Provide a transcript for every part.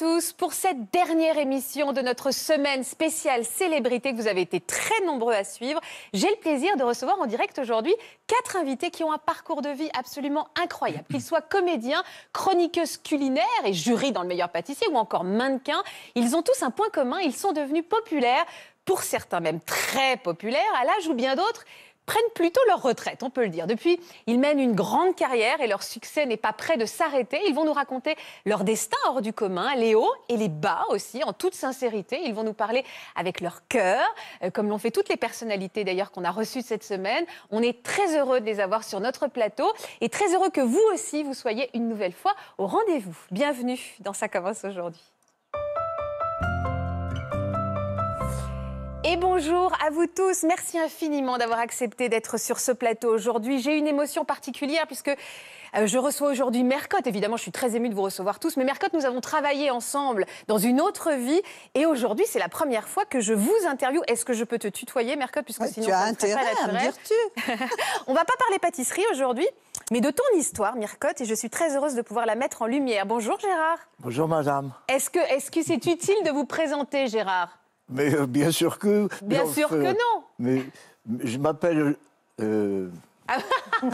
tous pour cette dernière émission de notre semaine spéciale célébrité que vous avez été très nombreux à suivre. J'ai le plaisir de recevoir en direct aujourd'hui quatre invités qui ont un parcours de vie absolument incroyable. Qu'ils soient comédiens, chroniqueuses culinaires et jury dans le meilleur pâtissier ou encore mannequins, ils ont tous un point commun, ils sont devenus populaires, pour certains même très populaires, à l'âge ou bien d'autres prennent plutôt leur retraite, on peut le dire. Depuis, ils mènent une grande carrière et leur succès n'est pas prêt de s'arrêter. Ils vont nous raconter leur destin hors du commun, les hauts et les bas aussi, en toute sincérité. Ils vont nous parler avec leur cœur, euh, comme l'ont fait toutes les personnalités d'ailleurs qu'on a reçues cette semaine. On est très heureux de les avoir sur notre plateau et très heureux que vous aussi, vous soyez une nouvelle fois au rendez-vous. Bienvenue dans Ça commence aujourd'hui. Et bonjour à vous tous. Merci infiniment d'avoir accepté d'être sur ce plateau aujourd'hui. J'ai une émotion particulière puisque euh, je reçois aujourd'hui Mercotte. Évidemment, je suis très émue de vous recevoir tous. Mais Mercotte, nous avons travaillé ensemble dans une autre vie. Et aujourd'hui, c'est la première fois que je vous interviewe. Est-ce que je peux te tutoyer, Mercotte Puisque tu as intérêt pas à me dire On va pas parler pâtisserie aujourd'hui, mais de ton histoire, Mercotte. Et je suis très heureuse de pouvoir la mettre en lumière. Bonjour, Gérard. Bonjour, madame. Est-ce que c'est utile de vous présenter, Gérard mais euh, bien sûr que. Bien sûr que euh, non. Mais, je m'appelle. Euh, ah,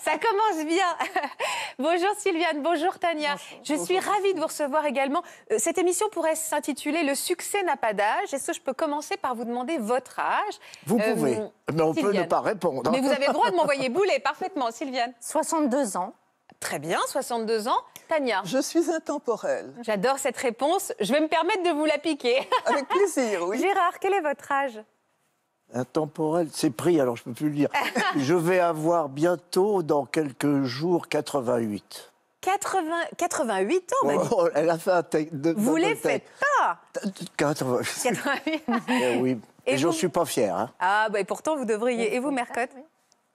ça commence bien. bonjour Sylviane, bonjour Tania. je suis ravie de vous recevoir également. Cette émission pourrait s'intituler Le succès n'a pas d'âge. Est-ce que je peux commencer par vous demander votre âge Vous pouvez, mais on peut ne pas répondre. Mais vous avez le droit de m'envoyer bouler, parfaitement, Sylviane. 62 ans. Très bien, 62 ans. Je suis intemporelle. J'adore cette réponse. Je vais me permettre de vous la piquer. Avec plaisir, oui. Gérard, quel est votre âge Intemporel, c'est pris, alors je ne peux plus le dire. je vais avoir bientôt, dans quelques jours, 88. 80, 88 ans, oh, Elle a fait un de, Vous les faites pas 88. Eh oui, et, j'en suis pas fier. Hein. Ah, bah, et pourtant, vous devriez. Et vous, Mercotte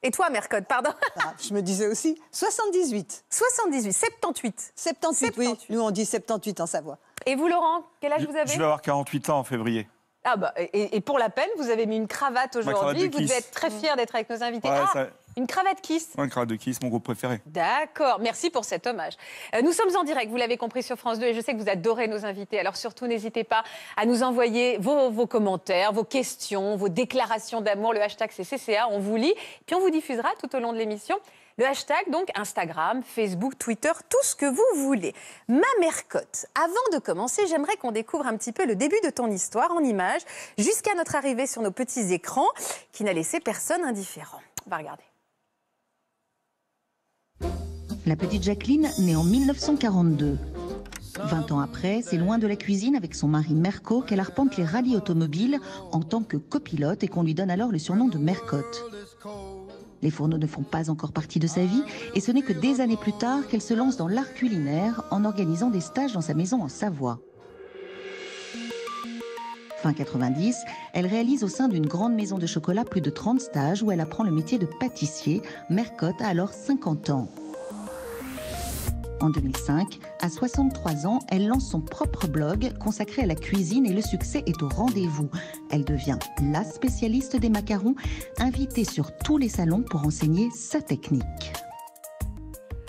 et toi, Mercotte, pardon ah, Je me disais aussi 78. 78, 78. 78, oui. Nous, on dit 78 en Savoie. Et vous, Laurent, quel âge vous avez Je vais avoir 48 ans en février. Ah bah, et, pour la peine, vous avez mis une cravate aujourd'hui. Vous devez être très fier d'être avec nos invités. Ah, une cravate kiss Une cravate de kiss, mon groupe préféré. D'accord, merci pour cet hommage. Euh, nous sommes en direct, vous l'avez compris sur France 2 et je sais que vous adorez nos invités. Alors surtout, n'hésitez pas à nous envoyer vos, commentaires, vos questions, vos déclarations d'amour. Le hashtag c'est CCA, on vous lit. Puis on vous diffusera tout au long de l'émission. Le hashtag, donc Instagram, Facebook, Twitter, tout ce que vous voulez. Ma mercotte, avant de commencer, j'aimerais qu'on découvre un petit peu le début de ton histoire en images, jusqu'à notre arrivée sur nos petits écrans, qui n'a laissé personne indifférent. On va regarder. La petite Jacqueline naît en 1942. 20 ans après, c'est loin de la cuisine avec son mari Merco qu'elle arpente les rallyes automobiles en tant que copilote et qu'on lui donne alors le surnom de Mercotte. Les fourneaux ne font pas encore partie de sa vie et ce n'est que des années plus tard qu'elle se lance dans l'art culinaire en organisant des stages dans sa maison en Savoie. Fin 90, elle réalise au sein d'une grande maison de chocolat plus de 30 stages où elle apprend le métier de pâtissier. Mercotte a alors 50 ans. En 2005, à 63 ans, elle lance son propre blog consacré à la cuisine et le succès est au rendez-vous. Elle devient la spécialiste des macarons, invitée sur tous les salons pour enseigner sa technique.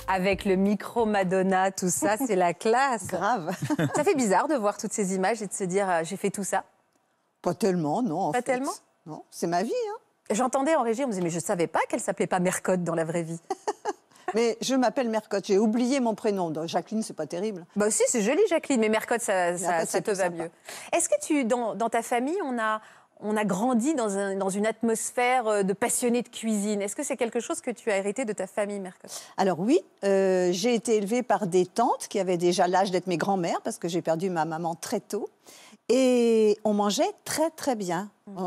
Avec le micro Madonna, tout ça, c'est la classe. Grave. ça fait bizarre de voir toutes ces images et de se dire euh, j'ai fait tout ça. Pas tellement, non. pas tellement Non, c'est ma vie. Hein. J'entendais en régie, on me disait, mais je ne savais pas qu'elle s'appelait pas Mercotte dans la vraie vie. mais je m'appelle Mercotte, j'ai oublié mon prénom. Jacqueline, c'est pas terrible. Bah aussi, c'est joli Jacqueline, mais Mercotte, ça, te va mieux. Est-ce que tu, dans, ta famille, on a, on a grandi dans, une atmosphère euh, de passionné de cuisine Est-ce que c'est quelque chose que tu as hérité de ta famille, Mercotte Alors oui, euh, j'ai été élevée par des tantes qui avaient déjà l'âge d'être mes grand-mères, parce que j'ai perdu ma maman très tôt. Et on mangeait très très bien. Mm.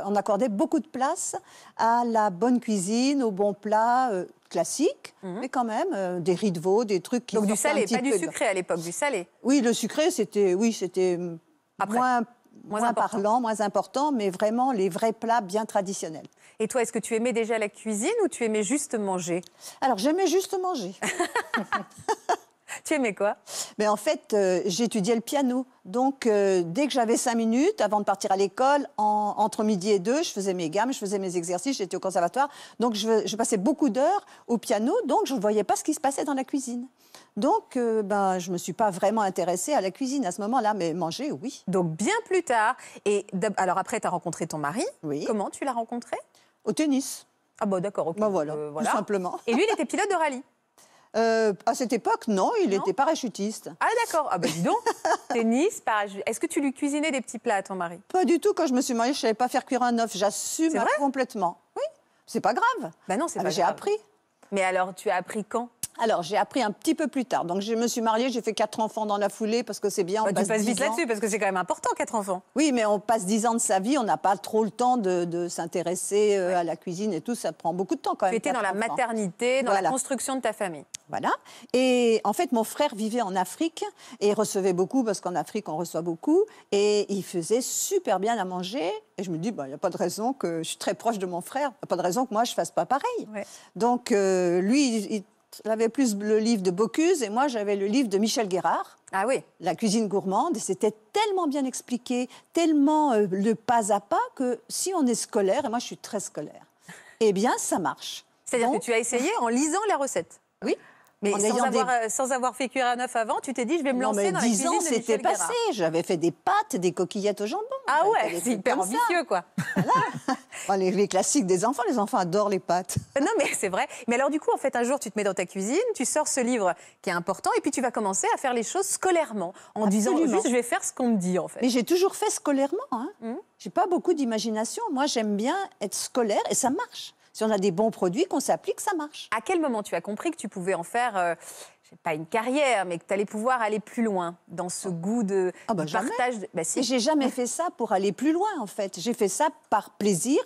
On, accordait beaucoup de place à la bonne cuisine, aux bons plats euh, classiques, mm. mais quand même euh, des riz de veau, des trucs qui Donc du salé, pas du sucré à l'époque, du salé. Oui, le sucré, c'était oui, c'était moins parlant, moins important, mais vraiment les vrais plats bien traditionnels. Et toi, est-ce que tu aimais déjà la cuisine ou tu aimais juste manger Alors j'aimais juste manger. Tu aimais quoi Mais ben, en fait, euh, j'étudiais le piano. Donc, euh, dès que j'avais cinq minutes, avant de partir à l'école, entre midi et deux, je faisais mes gammes, je faisais mes exercices, j'étais au conservatoire. Donc, je, passais beaucoup d'heures au piano, donc je ne voyais pas ce qui se passait dans la cuisine. Donc, euh, ben, je ne me suis pas vraiment intéressée à la cuisine à ce moment-là, mais manger, oui. Donc, bien plus tard. Et alors, après, tu as rencontré ton mari. Oui. Comment tu l'as rencontré Au tennis. Ah, bon, d'accord, ok. Ben voilà, voilà. simplement. Et lui, il était pilote de rallye. Euh, à cette époque, non, il était parachutiste. Ah d'accord, ah bah, dis donc, tennis, parachutiste. Est-ce que tu lui cuisinais des petits plats à ton mari Pas du tout, quand je me suis mariée, je ne savais pas faire cuire un œuf, j'assume complètement. Oui, c'est pas grave. Bah non, c'est ah, pas J'ai appris. Mais alors, tu as appris quand alors, j'ai appris un petit peu plus tard. Donc, je me suis mariée, j'ai fait quatre enfants dans la foulée parce que c'est bien. Bah, passe passes vite là-dessus parce que c'est quand même important, quatre enfants. Oui, mais on passe dix ans de sa vie, on n'a pas trop le temps de, s'intéresser euh, à la cuisine et tout. Ça prend beaucoup de temps quand même. Tu étais dans la maternité, dans la construction de ta famille. Voilà. Et en fait, mon frère vivait en Afrique et recevait beaucoup parce qu'en Afrique, on reçoit beaucoup. Et il faisait super bien à manger. Et je me dis, bah, il n'y a pas de raison que je suis très proche de mon frère. Il n'y a pas de raison que moi, je ne fasse pas pareil. Donc, euh, lui, il j'avais plus le livre de Bocuse et moi j'avais le livre de Michel Guérard. Ah oui. La cuisine gourmande c'était tellement bien expliqué, tellement euh, le pas à pas que si on est scolaire et moi je suis très scolaire, eh bien ça marche. C'est-à-dire que tu as essayé en lisant la recette. Oui. Mais euh, sans, avoir, fait cuire à neuf avant, tu t'es dit, je vais me lancer dans 10 la cuisine ans, c'était passé. J'avais fait des pâtes, des coquillettes au jambon. Ah ouais, c'est hyper ambitieux, quoi. les, classiques des enfants, les enfants adorent les pâtes. Euh, non, mais c'est vrai. Mais alors, du coup, en fait, un jour, tu te mets dans ta cuisine, tu sors ce livre qui est important, et puis tu vas commencer à faire les choses scolairement, en disant juste, je vais faire ce qu'on me dit, en fait. Mais j'ai toujours fait scolairement. Hein. Mmh. J'ai pas beaucoup d'imagination. Moi, j'aime bien être scolaire, et ça marche. Si on a des bons produits, qu'on s'applique, ça marche. À quel moment tu as compris que tu pouvais en faire, euh, pas une carrière, mais que tu allais pouvoir aller plus loin dans ce goût de, ah bah partage de... Bah j'ai jamais fait ça pour aller plus loin, en fait. J'ai fait ça par plaisir.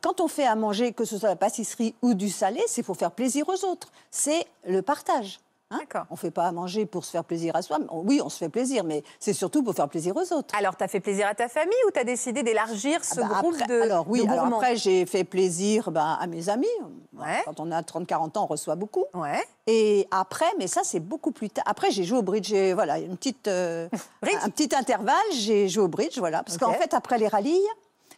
Quand on fait à manger, que ce soit la pâtisserie ou du salé, c'est pour faire plaisir aux autres. C'est le partage. Hein on ne fait pas à manger pour se faire plaisir à soi. Oui, on se fait plaisir, mais c'est surtout pour faire plaisir aux autres. Alors, tu as fait plaisir à ta famille ou tu as décidé d'élargir ah ce bah, groupe de Alors oui, après, j'ai fait plaisir bah, à mes amis. Quand on a 30-40 ans, on reçoit beaucoup. Et après, mais ça, c'est beaucoup plus tard. Après, j'ai joué au bridge. Voilà, une petite, euh, un petit intervalle, j'ai joué au bridge. Voilà, parce qu'en fait, après les rallyes,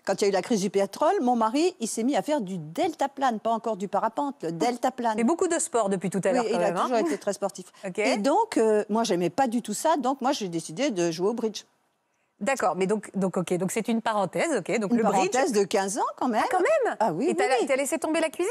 quand il y a eu la crise du pétrole, mon mari, il s'est mis à faire du delta deltaplane, pas encore du parapente, le delta deltaplane. Et beaucoup de sport depuis tout à l'heure. Oui, il a hein. toujours été très sportif. Et donc, moi, euh, moi, j'aimais pas du tout ça. Donc, moi, j'ai décidé de jouer au bridge. D'accord, mais donc, donc ok, donc c'est une parenthèse, ok, donc une le parenthèse de 15 ans quand même. Ah, quand même. Ah oui. Et t'as laissé tomber la cuisine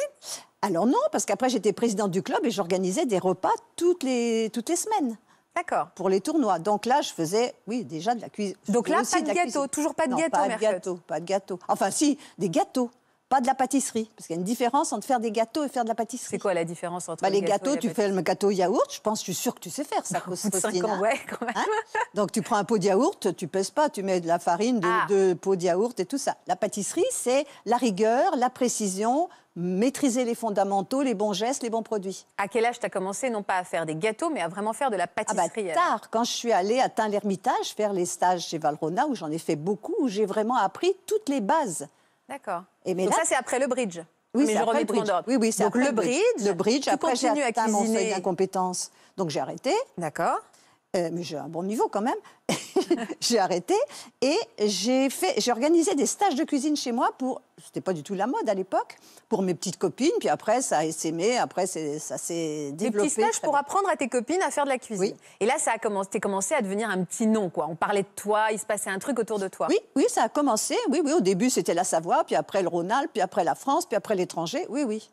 Alors non, parce qu'après j'étais présidente du club et j'organisais des repas toutes les toutes les semaines. D'accord. Pour les tournois. Donc là, je faisais, oui, déjà de la cuisine. Donc là, pas de, gâteau, toujours pas de non, pas de gâteau, pas de gâteau. Enfin, si, des gâteaux pas de la pâtisserie. Parce qu'il y a une différence entre faire des gâteaux et faire de la pâtisserie. C'est quoi la différence entre bah, les, les gâteaux, tu fais le gâteau yaourt, je pense, tu suis sûre que tu sais faire ça. Au hein. ouais, quand même. Hein Donc tu prends un pot de yaourt, tu pèses pas, tu mets de la farine, de, ah. pots de yaourt et tout ça. La pâtisserie, c'est la rigueur, la précision, maîtriser les fondamentaux, les bons gestes, les bons produits. À quel âge tu as commencé, non pas à faire des gâteaux, mais à vraiment faire de la ah bah, pâtisserie ah Tard, quand je suis allée à Tain-l'Hermitage faire les stages chez Valrona, où j'en ai fait beaucoup, où j'ai vraiment appris toutes les bases. D'accord. Et mais Donc ça, c'est après le bridge. Oui, mais je remets Oui, oui, c'est après le bridge. Le bridge, après j'ai atteint mon seuil d'incompétence. Donc j'ai arrêté. D'accord. Euh, mais j'ai un bon niveau quand même. j'ai arrêté et j'ai fait, j'ai organisé des stages de cuisine chez moi pour, c'était pas du tout la mode à l'époque, pour mes petites copines. Puis après, ça a aimé. après ça s'est développé. Des petits stages pour apprendre à tes copines à faire de la cuisine. Et là, ça a commencé, commencé à devenir un petit nom, quoi. On parlait de toi, il se passait un truc autour de toi. Oui, oui, ça a commencé. Oui, oui. Au début, c'était la Savoie, puis après le Rhône-Alpes, puis après la France, puis après l'étranger. Oui, oui.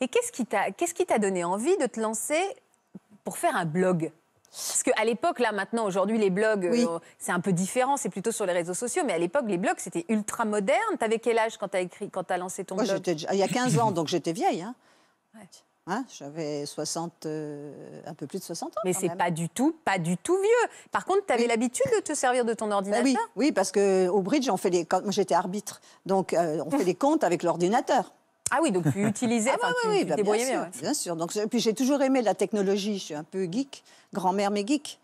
Et qu'est-ce qui t'a, qu'est-ce qui t'a donné envie de te lancer pour faire un blog parce qu'à l'époque, là, maintenant, aujourd'hui, les blogs, euh, c'est un peu différent, c'est plutôt sur les réseaux sociaux, mais à l'époque, les blogs, c'était ultra moderne. T'avais quel âge quand t'as écrit, quand as lancé ton Moi, blog Il y a 15 ans, donc j'étais vieille. Hein. hein j'avais 60, euh, un peu plus de 60 ans. Mais c'est pas du tout, pas du tout vieux. Par contre, tu avais l'habitude de te servir de ton ben ordinateur. oui, parce que au bridge, on fait des... j'étais arbitre, donc euh, on fait les comptes avec l'ordinateur. Ah oui, donc tu utilisais, ah bah, tu, oui, bah, bien, Sûr, bien sûr. Donc, puis j'ai toujours aimé la technologie, je suis un peu geek, grand-mère mais geek.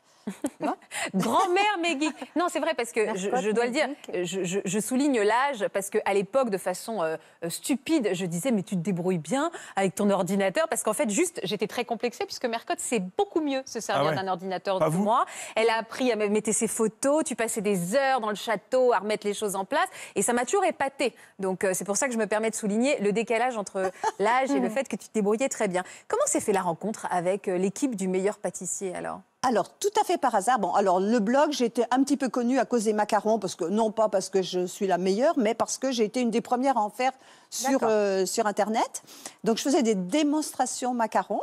Grand-mère, mais Non, c'est vrai, parce que je, dois le dire, je, souligne l'âge, parce qu'à l'époque, de façon euh, stupide, je disais, mais tu te débrouilles bien avec ton ordinateur, parce qu'en fait, juste, j'étais très complexée, puisque Mercotte sait beaucoup mieux se servir ah d'un ordinateur que moi. Elle a appris à mettre ses photos, tu passais des heures dans le château à remettre les choses en place, et ça m'a toujours épatée. Donc, euh, c'est pour ça que je me permets de souligner le décalage entre l'âge et le fait que tu te débrouillais très bien. Comment s'est fait la rencontre avec euh, l'équipe du meilleur pâtissier alors alors, tout à fait par hasard. Bon, alors le blog, j'étais un petit peu connue à cause des macarons, parce que non pas parce que je suis la meilleure, mais parce que j'ai été une des premières à en faire sur, euh, sur Internet. Donc, je faisais des démonstrations macarons.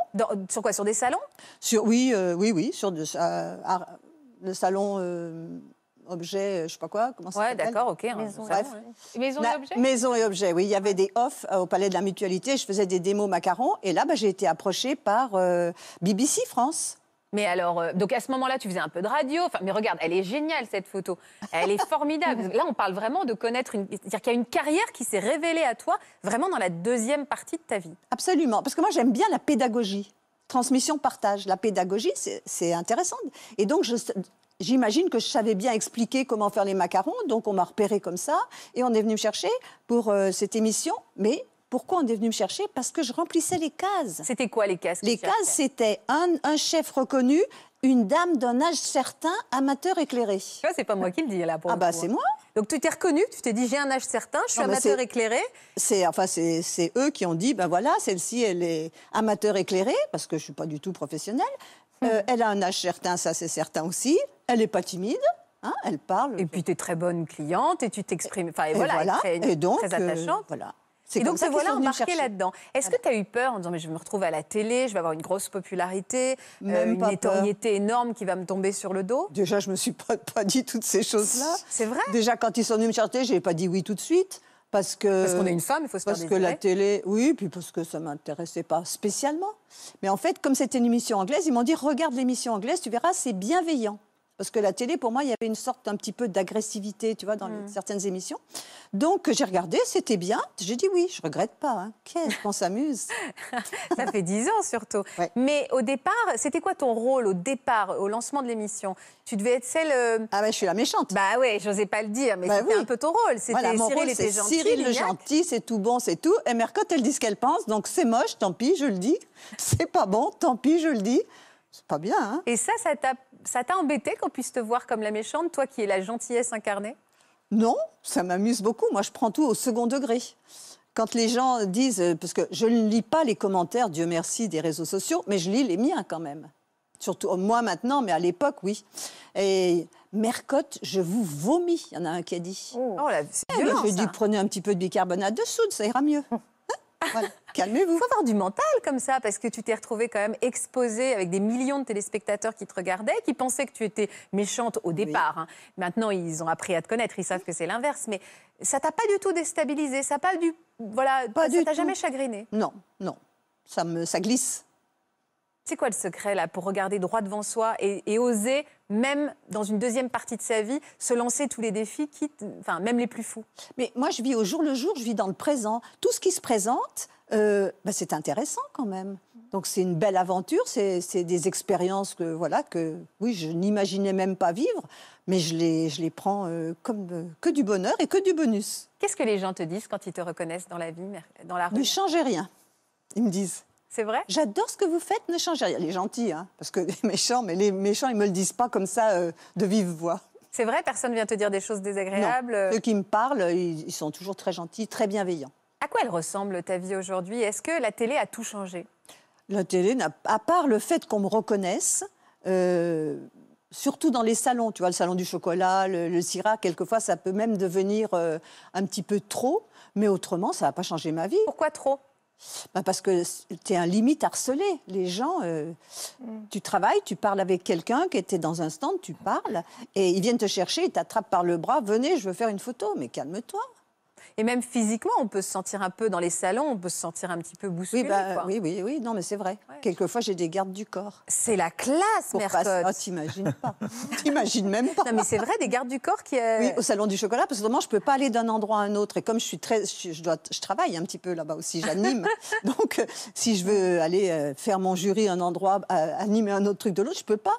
sur quoi Sur des salons Sur oui, euh, oui, oui, sur euh, le salon objet, je sais pas quoi, comment ça d'accord, ok. Hein. maison, et objets Maison et objet, oui. Il y avait des offres au Palais de la Mutualité, je faisais des démos macarons, et là, bah, j'ai été approchée par BBC France. Mais alors, euh, donc à ce moment-là, tu faisais un peu de radio. Enfin, mais regarde, elle est géniale cette photo. Elle est formidable. Là, on parle vraiment de connaître une. C'est-à-dire qu'il y a une carrière qui s'est révélée à toi vraiment dans la deuxième partie de ta vie. Absolument. Parce que moi, j'aime bien la pédagogie. Transmission, partage. La pédagogie, c'est intéressant. Et donc, J'imagine que je savais bien expliquer comment faire les macarons, donc on m'a repéré comme ça et on est venu me chercher pour euh, cette émission. Mais pourquoi on est venu me chercher Parce que je remplissais les cases. C'était quoi les cases Les cases, c'était un, un chef reconnu, une dame d'un âge certain, amateur éclairé. c'est pas moi qui le dis là pour Ah bah c'est hein. moi. Donc tu t'es reconnu, tu t'es dit j'ai un âge certain, je suis amateur éclairé. C'est enfin c'est eux qui ont dit ben voilà celle-ci elle est amateur éclairé, parce que je suis pas du tout professionnelle. Hmm. Euh, elle a un âge certain, ça c'est certain aussi. Elle n'est pas timide. Hein, elle parle. Et puis, tu es très bonne cliente et tu t'exprimes. Enfin, voilà, Et, très, attachante. Euh, voilà. Et donc, ça voilà embarqué là-dedans. Est-ce que tu as eu peur en disant, mais je me retrouver à la télé, je vais avoir une grosse popularité, euh, une notoriété énorme qui va me tomber sur le dos Déjà, je ne me suis pas, pas, dit toutes ces choses-là. C'est vrai Déjà, quand ils sont venus me chercher, je n'ai pas dit oui tout de suite. Parce que parce qu'on est une femme, il faut se Parce que la télé, oui, puis parce que ça m'intéressait pas spécialement. Mais en fait, comme c'était une émission anglaise, ils m'ont dit regarde l'émission anglaise, tu verras, c'est bienveillant. Parce que la télé, pour moi, il y avait une sorte un petit peu d'agressivité, tu vois, dans mm. certaines émissions. Donc j'ai regardé, c'était bien. J'ai dit oui, je regrette pas. Hein. Qu'est-ce qu'on s'amuse Ça fait dix ans surtout. Mais au départ, c'était quoi ton rôle au départ, au lancement de l'émission Tu devais être celle. Euh, ah ben je suis la méchante. Bah ouais, j'osais pas le dire, mais bah c'était un peu ton rôle. C'était mon Cyril Cyril le gentil, c'est tout bon, c'est tout. Et Mercotte, elle dit ce qu'elle pense, donc c'est moche, tant pis, je le dis. C'est pas bon, tant pis, je le dis. C'est pas bien. Hein et ça, ça t'a ça t'a embêté qu'on puisse te voir comme la méchante, toi qui es la gentillesse incarnée Non, ça m'amuse beaucoup. Moi, je prends tout au second degré. Quand les gens disent, euh, parce que je ne lis pas les commentaires, Dieu merci, des réseaux sociaux, mais je lis les miens quand même. Surtout euh, moi maintenant, mais à l'époque, oui. Et Mercotte, je vous vomis, il y en a un qui a dit. Oh, oh là, c'est eh, Je lui ai dit, prenez un petit peu de bicarbonate de soude, ça ira mieux. Calmez-vous. Il faut avoir du mental comme ça, parce que tu t'es retrouvée quand même exposée avec des millions de téléspectateurs qui te regardaient, qui pensaient que tu étais méchante au départ. Hein. Maintenant, ils ont appris à te connaître, ils savent que c'est l'inverse. Mais ça t'a pas du tout déstabilisé, ça t'a du, voilà, ça t'a jamais chagriné. Non, non, ça me, ça glisse. C'est quoi le secret là pour regarder droit devant soi et, oser, même dans une deuxième partie de sa vie, se lancer tous les défis, enfin même les plus fous Mais moi, je vis au jour le jour, je vis dans le présent. Tout ce qui se présente, euh, bah, c'est intéressant quand même. Donc c'est une belle aventure, c'est des expériences que voilà que oui, je n'imaginais même pas vivre, mais je les, je les prends euh, comme euh, que du bonheur et que du bonus. Qu'est-ce que les gens te disent quand ils te reconnaissent dans la vie, dans la rue Ne changez rien, ils me disent. C'est vrai J'adore ce que vous faites, ne changez rien. Les gentils, hein, parce que les méchants, mais les méchants, ils me le disent pas comme ça euh, de vive voix. C'est vrai, personne vient te dire des choses désagréables. Euh Ceux qui me parlent, ils, sont toujours très gentils, très bienveillants. À quoi elle ressemble ta vie aujourd'hui Est-ce que la télé a tout changé La télé, à part le fait qu'on me reconnaisse, euh, surtout dans les salons, tu vois, le salon du chocolat, le, le Syrah, quelquefois ça peut même devenir un petit peu trop, mais autrement ça n'a pas changé ma vie. Pourquoi trop bah, parce que tu es un limite harcelé. Les gens, euh, mm. tu travailles, tu parles avec quelqu'un qui était dans un stand, tu parles, et ils viennent te chercher, ils t'attrapent par le bras, venez, je veux faire une photo, mais calme-toi et même physiquement, on peut se sentir un peu dans les salons, on peut se sentir un petit peu bousculé. Bah, oui, oui, oui, non, mais c'est vrai. Quelquefois, j'ai des gardes du corps. C'est la classe, personne. Mercotte. Oh, t'imagines pas. t'imagines même pas. Non, mais c'est vrai, des gardes du corps qui. Euh, oui, au salon du chocolat, parce que normalement, je peux pas aller d'un endroit à un autre. Et comme je suis très, je, dois, je travaille un petit peu là-bas aussi, j'anime. Donc, euh, si je veux aller euh, faire mon jury un endroit, animer un autre truc de l'autre, je peux pas.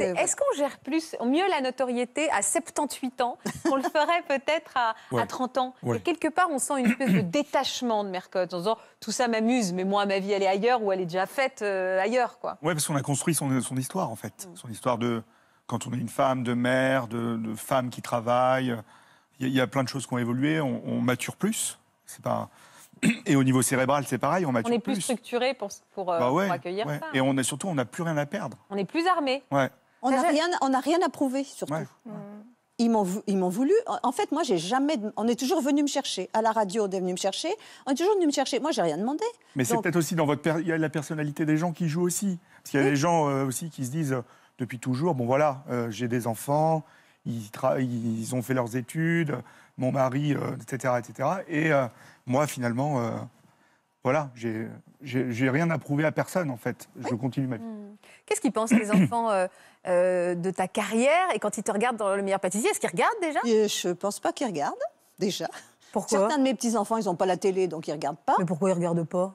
Euh, est-ce qu'on gère plus, mieux la notoriété à 78 ans qu'on le ferait peut-être à, 30 ans Et quelque part, on sent une espèce de détachement de Mercotte en disant tout ça m'amuse, mais moi, ma vie, elle est ailleurs ou elle est déjà faite euh, ailleurs, quoi. Oui, parce qu'on a construit son, histoire, en fait. Mm. Son histoire de quand on est une femme, de mère, de, femme qui travaille. Il y, a plein de choses qui ont évolué, on, mature plus. C'est pas. Et au niveau cérébral, c'est pareil, on On est plus, structuré pour, euh, bah pour, accueillir ça. Et on est, surtout, on n'a plus rien à perdre. On est plus armé. On n'a rien, on rien à prouver, surtout. m'ont Ils m'ont, voulu. En fait, moi, j'ai jamais. On est toujours venu me chercher. À la radio, on est venu me chercher. On est toujours venu me chercher. Moi, j'ai rien demandé. Mais c'est peut-être aussi dans votre. Il y a la personnalité des gens qui jouent aussi. Parce qu'il y a des gens euh, aussi qui se disent euh, depuis toujours bon, voilà, j'ai des enfants, ils, ils, ont fait leurs études, mon mari, etc., etc. Et moi, finalement, euh, voilà, j'ai, j'ai, rien à prouver à personne, en fait. Je continue ma vie. Hmm. Qu'est-ce qu'ils pensent, les enfants, euh, euh, de ta carrière Et quand ils te regardent dans Le meilleur pâtissier, est-ce qu'ils regardent déjà Je ne pense pas qu'ils regardent, déjà. Pourquoi Certains de mes petits-enfants, ils n'ont pas la télé, donc ils regardent pas. Mais pourquoi ils regardent pas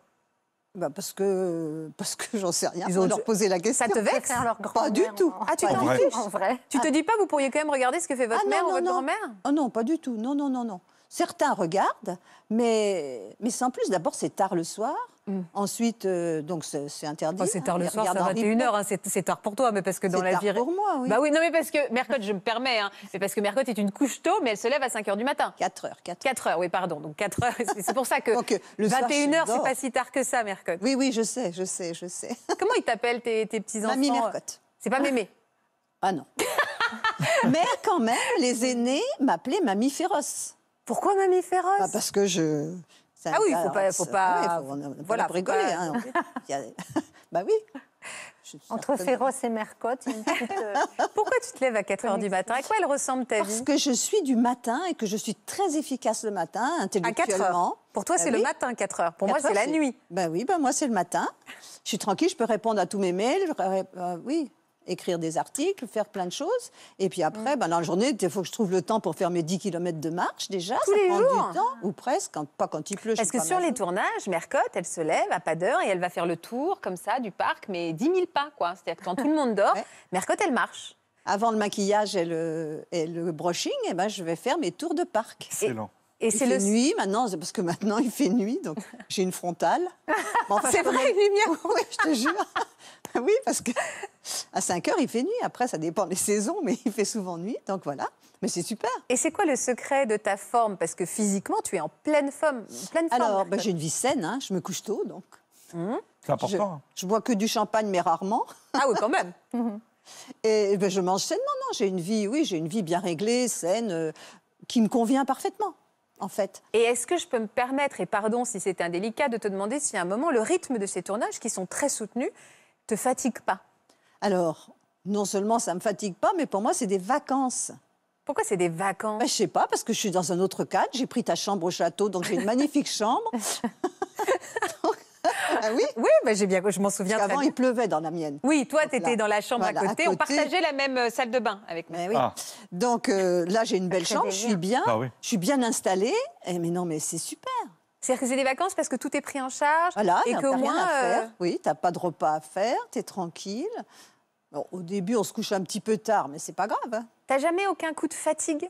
bah, parce que parce que j'en sais rien. Ils ont leur posé la question. Ça te vexe hein, Pas du tout. Ah tu t'en vrai Tu te ah. dis pas vous pourriez quand même regarder ce que fait votre ah, mère ou votre grand-mère Ah non, pas du tout. Non non non non. Certains regardent, mais, mais sans plus. D'abord, c'est tard le soir. Mm. Ensuite, euh, donc c'est interdit. Oh, c'est tard le hein, soir, hein. c'est 21h, c'est tard pour toi, mais parce que dans la vie. C'est tard pour moi, oui. Bah oui, non, mais parce que Mercotte, je me permets, hein, mais parce que Mercotte est une couche tôt, mais elle se lève à 5h du matin. 4h, 4h. 4h, oui, pardon. Donc 4h, c'est pour ça que le 21h, c'est pas si tard que ça, Mercotte. Oui, oui, je sais, je sais, je sais. Comment ils t'appellent tes, tes petits-enfants Mamie euh Mercotte. C'est pas Mémé Ah non. mais quand même, les aînés m'appelaient Mamie Féroce. Pourquoi mamie féroce bah, Parce que je. ah oui, il ne faut pas. Faut pas... faut, voilà, rigoler. Pas... Hein, bah oui. Entre féroce et mercotte. petite, euh, Pourquoi tu te lèves à 4 h du matin À quoi elle ressemble ta vie Parce que je suis du matin et que je suis très efficace le matin, intellectuellement. À 4 Pour toi, bah c'est le matin, 4 heures. Pour moi, c'est la nuit. Ben oui, bah moi, c'est le matin. Je suis tranquille, je peux répondre à tous mes mails. Euh, oui, écrire des articles, faire plein de choses. Et puis après, ben, dans la journée, il faut que je trouve le temps pour faire mes 10 km de marche déjà. Tous ça prend du temps, ou presque, pas quand il pleut. Parce que sur les tournages, Mercotte, elle se lève à pas d'heure et elle va faire le tour comme ça du parc, mais 10 000 pas, quoi. C'est-à-dire que quand tout le monde dort, Mercotte, elle marche. Avant le maquillage et le, et le brushing, eh ben, je vais faire mes tours de parc. Excellent. Et c'est le nuit maintenant, parce que maintenant il fait nuit, donc j'ai une frontale. c'est vrai, une lumière Oui, je te jure. oui, parce que à 5 heures il fait nuit. Après, ça dépend des saisons, mais il fait souvent nuit, donc voilà. Mais c'est super. Et c'est quoi le secret de ta forme Parce que physiquement, tu es en pleine forme. Pleine Alors, ben, j'ai une vie saine, hein. je me couche tôt, donc. Mmh. C'est important. Hein. Je, bois que du champagne, mais rarement. Ah oui, quand même. Et ben, je mange sainement, non, j'ai une vie, oui, j'ai une vie bien réglée, saine, euh, qui me convient parfaitement. Et est-ce que je peux me permettre, et pardon si c'est indélicat, de te demander si à un moment, le rythme de ces tournages, qui sont très soutenus, te fatigue pas Alors, non seulement ça ne me fatigue pas, mais pour moi, c'est des vacances. Pourquoi c'est des vacances Je ben, Je sais pas, parce que je suis dans un autre cadre. J'ai pris ta chambre au château, donc j'ai une magnifique chambre. Ah oui Oui, j'ai bien, je m'en souviens il pleuvait dans la mienne. Oui, toi, tu étais dans la chambre à, côté. On partageait la même euh, salle de bain avec moi. Oui. Ah. Donc euh, là, j'ai une belle chambre, je suis bien, ah je suis bien installée. Eh, mais non, mais c'est super. C'est-à-dire que c'est des vacances parce que tout est pris en charge. Voilà, et que moins, à euh, faire. Oui, t'as pas de repas à faire, t'es tranquille. au début, on se couche un petit peu tard, mais c'est pas grave. Hein. T'as jamais aucun coup de fatigue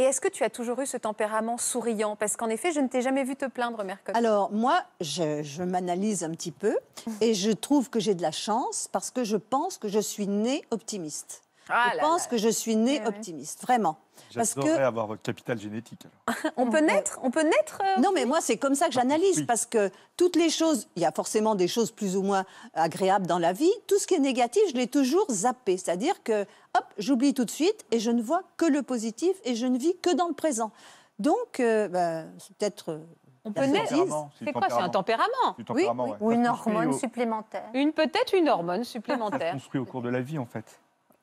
et est-ce que tu as toujours eu ce tempérament souriant Parce qu'en effet, je ne t'ai jamais vu te plaindre, Mercotte. Alors, moi, je, je m'analyse un petit peu et je trouve que j'ai de la chance parce que je pense que je suis née optimiste je ah pense que je suis née optimiste, vraiment. Parce que avoir votre capital génétique. on peut naître, on peut naître. Euh, non, mais moi c'est comme ça que j'analyse parce que toutes les choses, il y a forcément des choses plus ou moins agréables dans la vie. Tout ce qui est négatif, je l'ai toujours zappé, c'est-à-dire que hop, j'oublie tout de suite et je ne vois que le positif et je ne vis que dans le présent. Donc, euh, bah, c'est peut-être euh, on peut naître. C'est quoi C'est un tempérament. oui, Ou une hormone supplémentaire. Une peut-être une hormone supplémentaire. construit au cours de la vie en fait.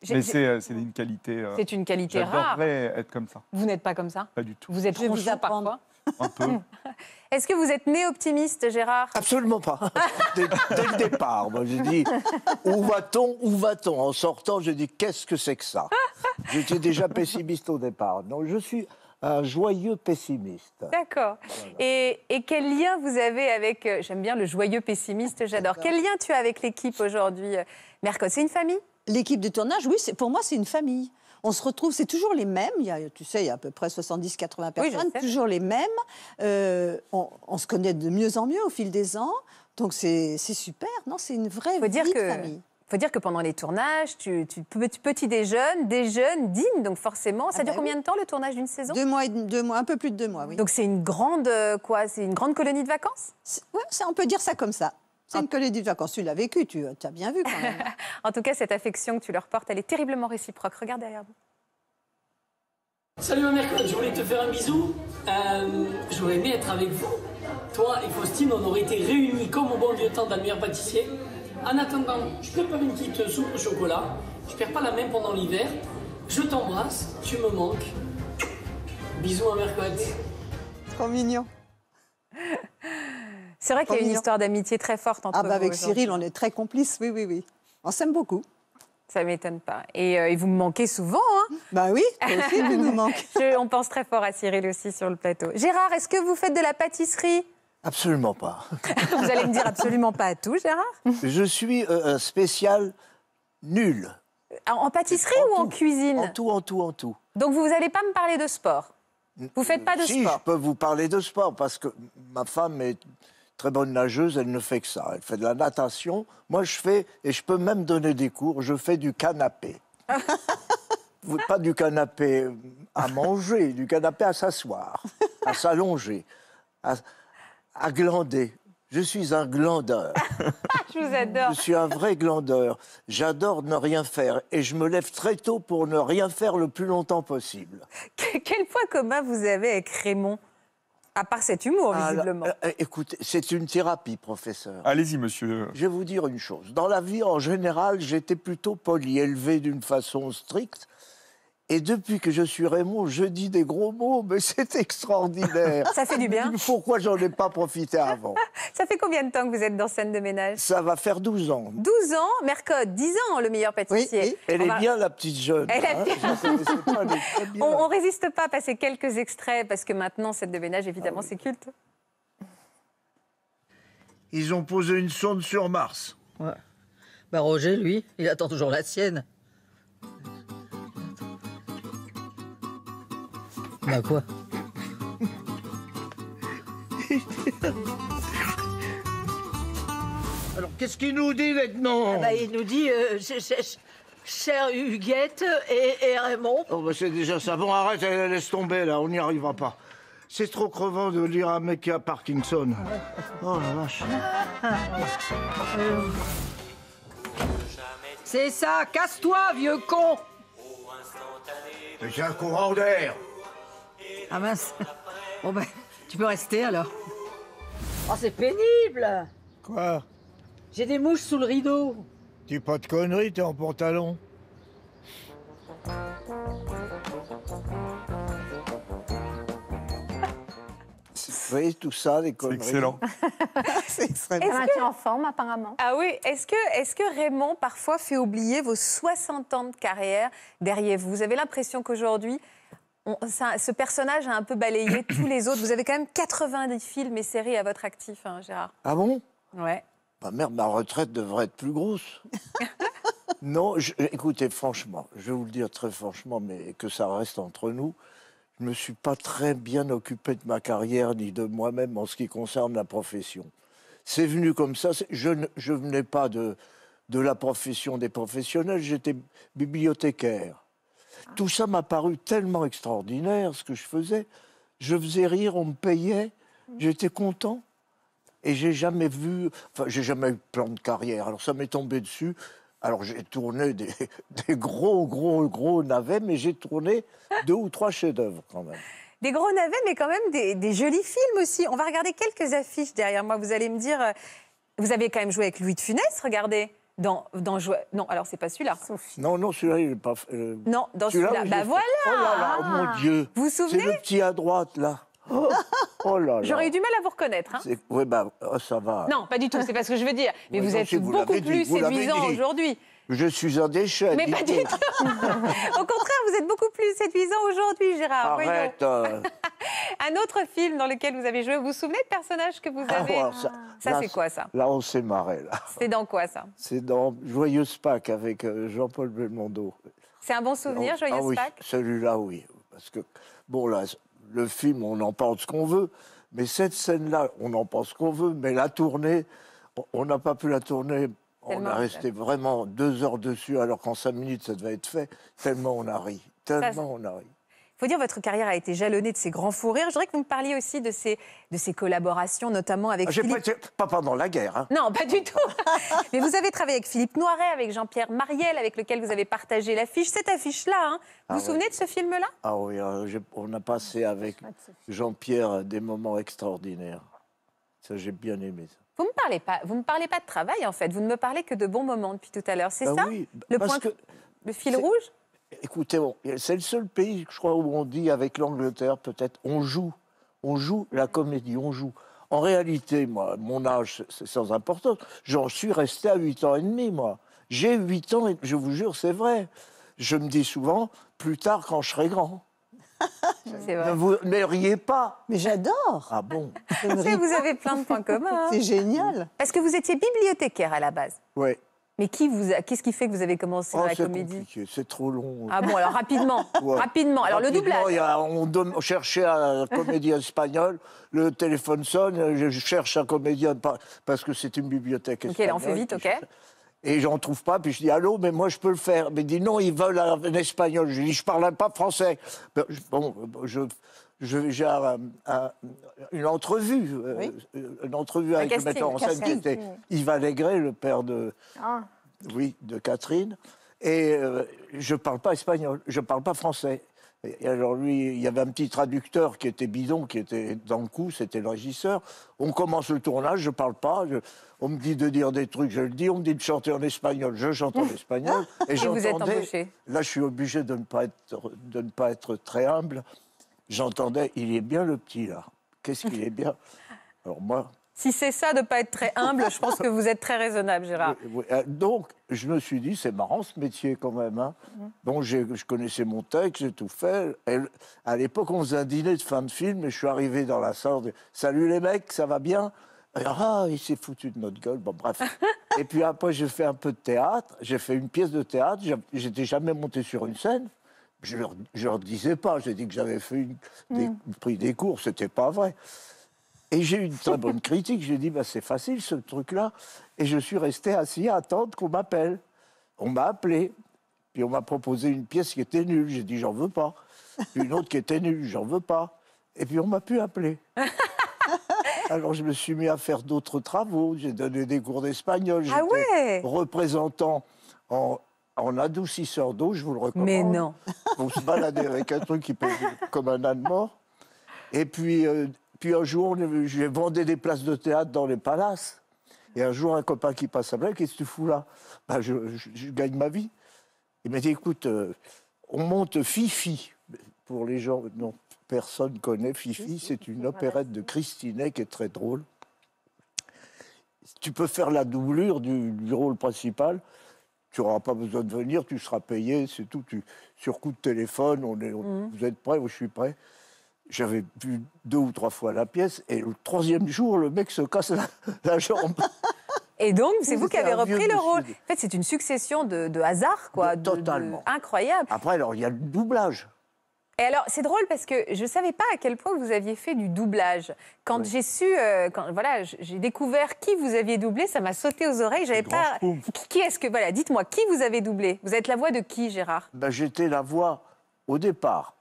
Mais euh, euh, c'est une qualité. rare. c'est une qualité rare. être comme ça. Vous n'êtes pas comme ça Pas du tout. Vous êtes ronchon parfois Un peu. Est-ce que vous êtes né optimiste, Gérard Absolument pas. Dès, le départ, moi, j'ai dit où va-t-on Où va-t-on En sortant, j'ai dit qu'est-ce que c'est que ça J'étais déjà pessimiste au départ. Non, je suis un joyeux pessimiste. D'accord. Et, et, quel lien vous avez avec, euh, j'aime bien le joyeux pessimiste, j'adore. Quel lien tu as avec l'équipe aujourd'hui Mercos, c'est une famille l'équipe de tournage, oui, pour moi, c'est une famille. On se retrouve, c'est toujours les mêmes. Il y a, tu sais, il y a à peu près 70-80 personnes, toujours les mêmes. Euh, on, se connaît de mieux en mieux au fil des ans. Donc c'est super. Non, c'est une vraie Faut vie dire faut dire que pendant les tournages, tu, tu, petit des jeunes, des donc forcément, ça ah dure bah combien de temps le tournage d'une saison Deux mois, et mois, un peu plus de deux mois, oui. Donc c'est une grande euh, quoi, c'est une grande colonie de vacances. Oui, on peut dire ça comme ça. C'est une les de vacances. Tu l'as vécu, tu as bien vu quand même. en tout cas, cette affection que tu leur portes, elle est terriblement réciproque. Regarde derrière vous. Salut ma mère, je voulais te faire un bisou. Euh, J'aurais aimé être avec vous. Toi et Faustine, on aurait été réunis comme au bon vieux temps dans meilleur pâtissier. En attendant, je prépare une petite soupe au chocolat. Je perds pas la main pendant l'hiver. Je t'embrasse, tu me manques. Bisous à Mercotte. Trop mignon. C'est vrai qu'il y a une histoire d'amitié très forte ah, entre ah, bah, Avec Cyril, on est très complices, oui, oui, oui. On s'aime beaucoup. Ça m'étonne pas. Et, euh, vous me manquez souvent. Hein bah oui, aussi, nous manque. on pense très fort à Cyril aussi sur le plateau. Gérard, est-ce que vous faites de la pâtisserie Absolument pas. vous allez me dire absolument pas à tout, Gérard Je suis euh, un spécial nul. En, pâtisserie ou en cuisine En tout, en tout, en tout. Donc vous n'allez pas me parler de sport Vous faites pas de sport Si, je peux vous parler de sport parce que ma femme est très bonne nageuse, elle ne fait que ça. Elle fait de la natation. Moi, je fais, et je peux même donner des cours, je fais du canapé. Pas du canapé à manger, du canapé à s'asseoir, à s'allonger, à, glander. Je suis un glandeur. je vous adore. Je suis un vrai glandeur. J'adore ne rien faire et je me lève très tôt pour ne rien faire le plus longtemps possible. Quel point commun vous avez avec Raymond à part cet humour, ah, visiblement. Euh, euh, écoutez, c'est une thérapie, professeur. Allez-y, monsieur. Je vais vous dire une chose. Dans la vie en général, j'étais plutôt poli, élevé d'une façon stricte. Et depuis que je suis Raymond, je dis des gros mots, mais c'est extraordinaire. Ça fait du bien. Pourquoi j'en ai pas profité avant Ça fait combien de temps que vous êtes dans scène de ménage Ça va faire 12 ans. 12 ans, Mercotte, 10 ans, le meilleur pâtissier. Oui, elle est bien, la petite jeune. On, résiste pas à passer quelques extraits, parce que maintenant, scène de ménage, évidemment, ah c'est culte. Ils ont posé une sonde sur Mars. Bah, Roger, lui, il attend toujours la sienne. Bah quoi Alors, qu'est-ce qu'il nous dit maintenant ah bah, Il nous dit, euh, Huguette et, Raymond. Oh, bah, c'est déjà ça. Bon, arrête, euh, laisse tomber, là, on n'y arrivera pas. C'est trop crevant de lire un mec qui a Parkinson. Oh la vache. C'est ça, casse-toi, vieux con. j'ai un courant d'air. Ah mince. Bon ben, tu peux rester alors. Oh, c'est pénible Quoi J'ai des mouches sous le rideau. Dis pas de conneries, t'es en pantalon. Vous voyez tout ça, les conneries. Excellent. c'est extrêmement. Est-ce que... en forme, apparemment. Ah oui. Est-ce que, est que Raymond, parfois, fait oublier vos 60 ans de carrière derrière vous Vous avez l'impression qu'aujourd'hui, ce personnage a un peu balayé tous les autres. Vous avez quand même 90 films et séries à votre actif, hein, Gérard. Ah bon Ouais. Bah merde, ma retraite devrait être plus grosse. non, écoutez, franchement, je vais vous le dire très franchement, mais que ça reste entre nous, je ne me suis pas très bien occupé de ma carrière ni de moi-même en ce qui concerne la profession. C'est venu comme ça. Je ne venais pas de la profession des professionnels, j'étais bibliothécaire. Tout ça m'a paru tellement extraordinaire, ce que je faisais. Je faisais rire, on me payait, j'étais content. Et j'ai jamais vu, enfin, j'ai jamais eu plan de carrière. Alors ça m'est tombé dessus. Alors j'ai tourné des, gros, gros, gros navets, mais j'ai tourné deux ou trois chefs-d'œuvre quand même. Des gros navets, mais quand même des, des, jolis films aussi. On va regarder quelques affiches derrière moi. Vous allez me dire, euh, vous avez quand même joué avec Louis de Funès, regardez dans, dans Non, alors c'est pas celui-là. Non, non, celui-là, il n'est pas. Euh, non, dans celui-là. Celui bah voilà Oh, oh mon ah. Dieu Vous vous souvenez C'est le petit à droite, là. Oh, oh, là là. J'aurais eu du mal à vous reconnaître. Hein. Oui, bah, oh, ça va. Non, pas du tout, c'est pas ce que je veux dire. Mais, vous êtes beaucoup plus séduisant aujourd'hui. Je suis un déchet. Mais pas du tout. Au contraire, vous êtes beaucoup plus séduisant aujourd'hui, Gérard. Arrête. Euh. un autre film dans lequel vous avez joué, vous vous souvenez de personnage que vous ah, avez Ça, c'est quoi ça Là, on s'est marré. C'est dans quoi ça C'est dans Joyeuse Pâques avec euh, Jean-Paul Belmondo. C'est un bon souvenir, ah Joyeuse oui, Pâques Celui-là, oui. Parce que, bon, là, le film, on en pense qu'on veut. Mais cette scène-là, on en pense qu'on veut. Mais la tournée, on n'a pas pu la tourner Oh, on a resté vraiment deux heures dessus, alors qu'en cinq minutes, ça devait être fait, tellement on a ri. Tellement on a ri. Il faut dire votre carrière a été jalonnée de ces grands fous rires. Je voudrais que vous me parliez aussi de ces, de ces collaborations, notamment avec. Ah, Philippe... pas, pendant la guerre. Hein. Non, pas du tout. Mais vous avez travaillé avec Philippe Noiret, avec Jean-Pierre Mariel, avec lequel vous avez partagé l'affiche. Cette affiche-là, hein, vous ah vous souvenez de ce film-là Ah oui, euh, on a passé ah, avec Jean-Pierre des moments extraordinaires. Ça, j'ai bien aimé ça. Vous ne me parlez pas, vous me parlez pas de travail en fait. Vous ne me parlez que de bons moments depuis tout à l'heure. C'est bah ça oui, le que le fil rouge. Écoutez, c'est le seul pays, je crois, où on dit avec l'Angleterre peut-être, on joue, on joue la comédie, on joue. En réalité, moi, mon âge, c'est sans importance. J'en suis resté à 8 ans et demi, moi. J'ai 8 ans et je vous jure, c'est vrai. Je me dis souvent, plus tard, quand je serai grand. ne vous n'aimeriez pas. Mais j'adore. Ah bon Vous avez plein de points communs. Hein. C'est génial. Parce que vous étiez bibliothécaire à la base. Oui. Mais qui vous a... qu'est-ce qui fait que vous avez commencé oh, dans la comédie C'est trop long. Ah bon, alors rapidement. Rapidement. Alors le doublage. on, cherchait un comédien espagnol, le téléphone sonne, je cherche un comédien parce que c'est une bibliothèque espagnole. Ok, on fait vite, ok. Et j'en trouve pas. Puis je dis allô, mais moi je peux le faire. Mais il dit non, ils veulent un espagnol. Je dis je parle pas français. Ben, bon, je j'ai une entrevue, euh, une entrevue avec le metteur en scène qui était Yves Allégret, le père de, ah. oui, de Catherine. Et euh, je parle pas espagnol, je parle pas français. Et alors lui, il y avait un petit traducteur qui était bidon, qui était dans le coup, c'était le régisseur. On commence le tournage, je parle pas. on me dit de dire des trucs, je le dis. On me dit de chanter en espagnol, je chante en espagnol. Et, j'entendais. Là, je suis obligé de ne pas être, de ne pas être très humble. J'entendais, il est bien le petit là. Qu'est-ce qu'il est bien. Alors moi, si c'est ça de ne pas être très humble, je pense que vous êtes très raisonnable, Gérard. Euh, euh, donc, je me suis dit, c'est marrant ce métier quand même. Hein. Mhm. Bon, je connaissais mon texte, j'ai tout fait. à l'époque, on faisait un dîner de fin de film et je suis arrivé dans la salle. De, Salut les mecs, ça va bien Ah, il s'est foutu de notre gueule. Bon, bref. et puis après, j'ai fait un peu de théâtre. J'ai fait une pièce de théâtre. J'étais jamais monté sur une scène. Je leur, leur disais pas. J'ai dit que j'avais fait une, des, mm. pris des cours. C'était pas vrai. Et j'ai eu une très bonne critique. J'ai dit, bah, c'est facile ce truc-là. Et je suis resté assis à attendre qu'on m'appelle. On m'a appelé. Puis on m'a proposé une pièce qui était nulle. J'ai dit, j'en veux pas. une autre qui était nulle, j'en veux pas. Et puis on m'a pu appeler. Alors je me suis mis à faire d'autres travaux. J'ai donné des cours d'espagnol. Ah J'étais ah ouais représentant en, adoucisseur d'eau, je vous le recommande. Mais non. On se balader avec un truc qui pèse comme un âne mort. Et puis, euh, puis un jour, j'ai vendais des places de théâtre dans les palaces. Et un jour, un copain qui passe à me qu'est-ce que tu fous là ben, je, gagne ma vie. Il m'a dit, écoute, euh, on monte Fifi. Pour les gens, dont personne connaît Fifi. C'est une opérette de Christine, qui est très drôle. Tu peux faire la doublure du, rôle principal. Tu n'auras pas besoin de venir, tu seras payé, c'est tout. sur coup de téléphone, on est, mmh. vous êtes prêt, je suis prêt. J'avais vu deux ou trois fois la pièce et le troisième jour, le mec se casse la, jambe. Et donc, c'est vous qui avez repris le rôle. En fait, c'est une succession de, hasards, quoi. totalement. incroyable. Après, alors, il y a le doublage. Et alors, c'est drôle parce que je ne savais pas à quel point vous aviez fait du doublage. Quand j'ai su, euh, quand, voilà, j'ai découvert qui vous aviez doublé, ça m'a sauté aux oreilles. J'avais pas. Qui, qui est-ce que. Voilà, dites-moi, qui vous avez doublé Vous êtes la voix de qui, Gérard ben, J'étais la voix, au départ,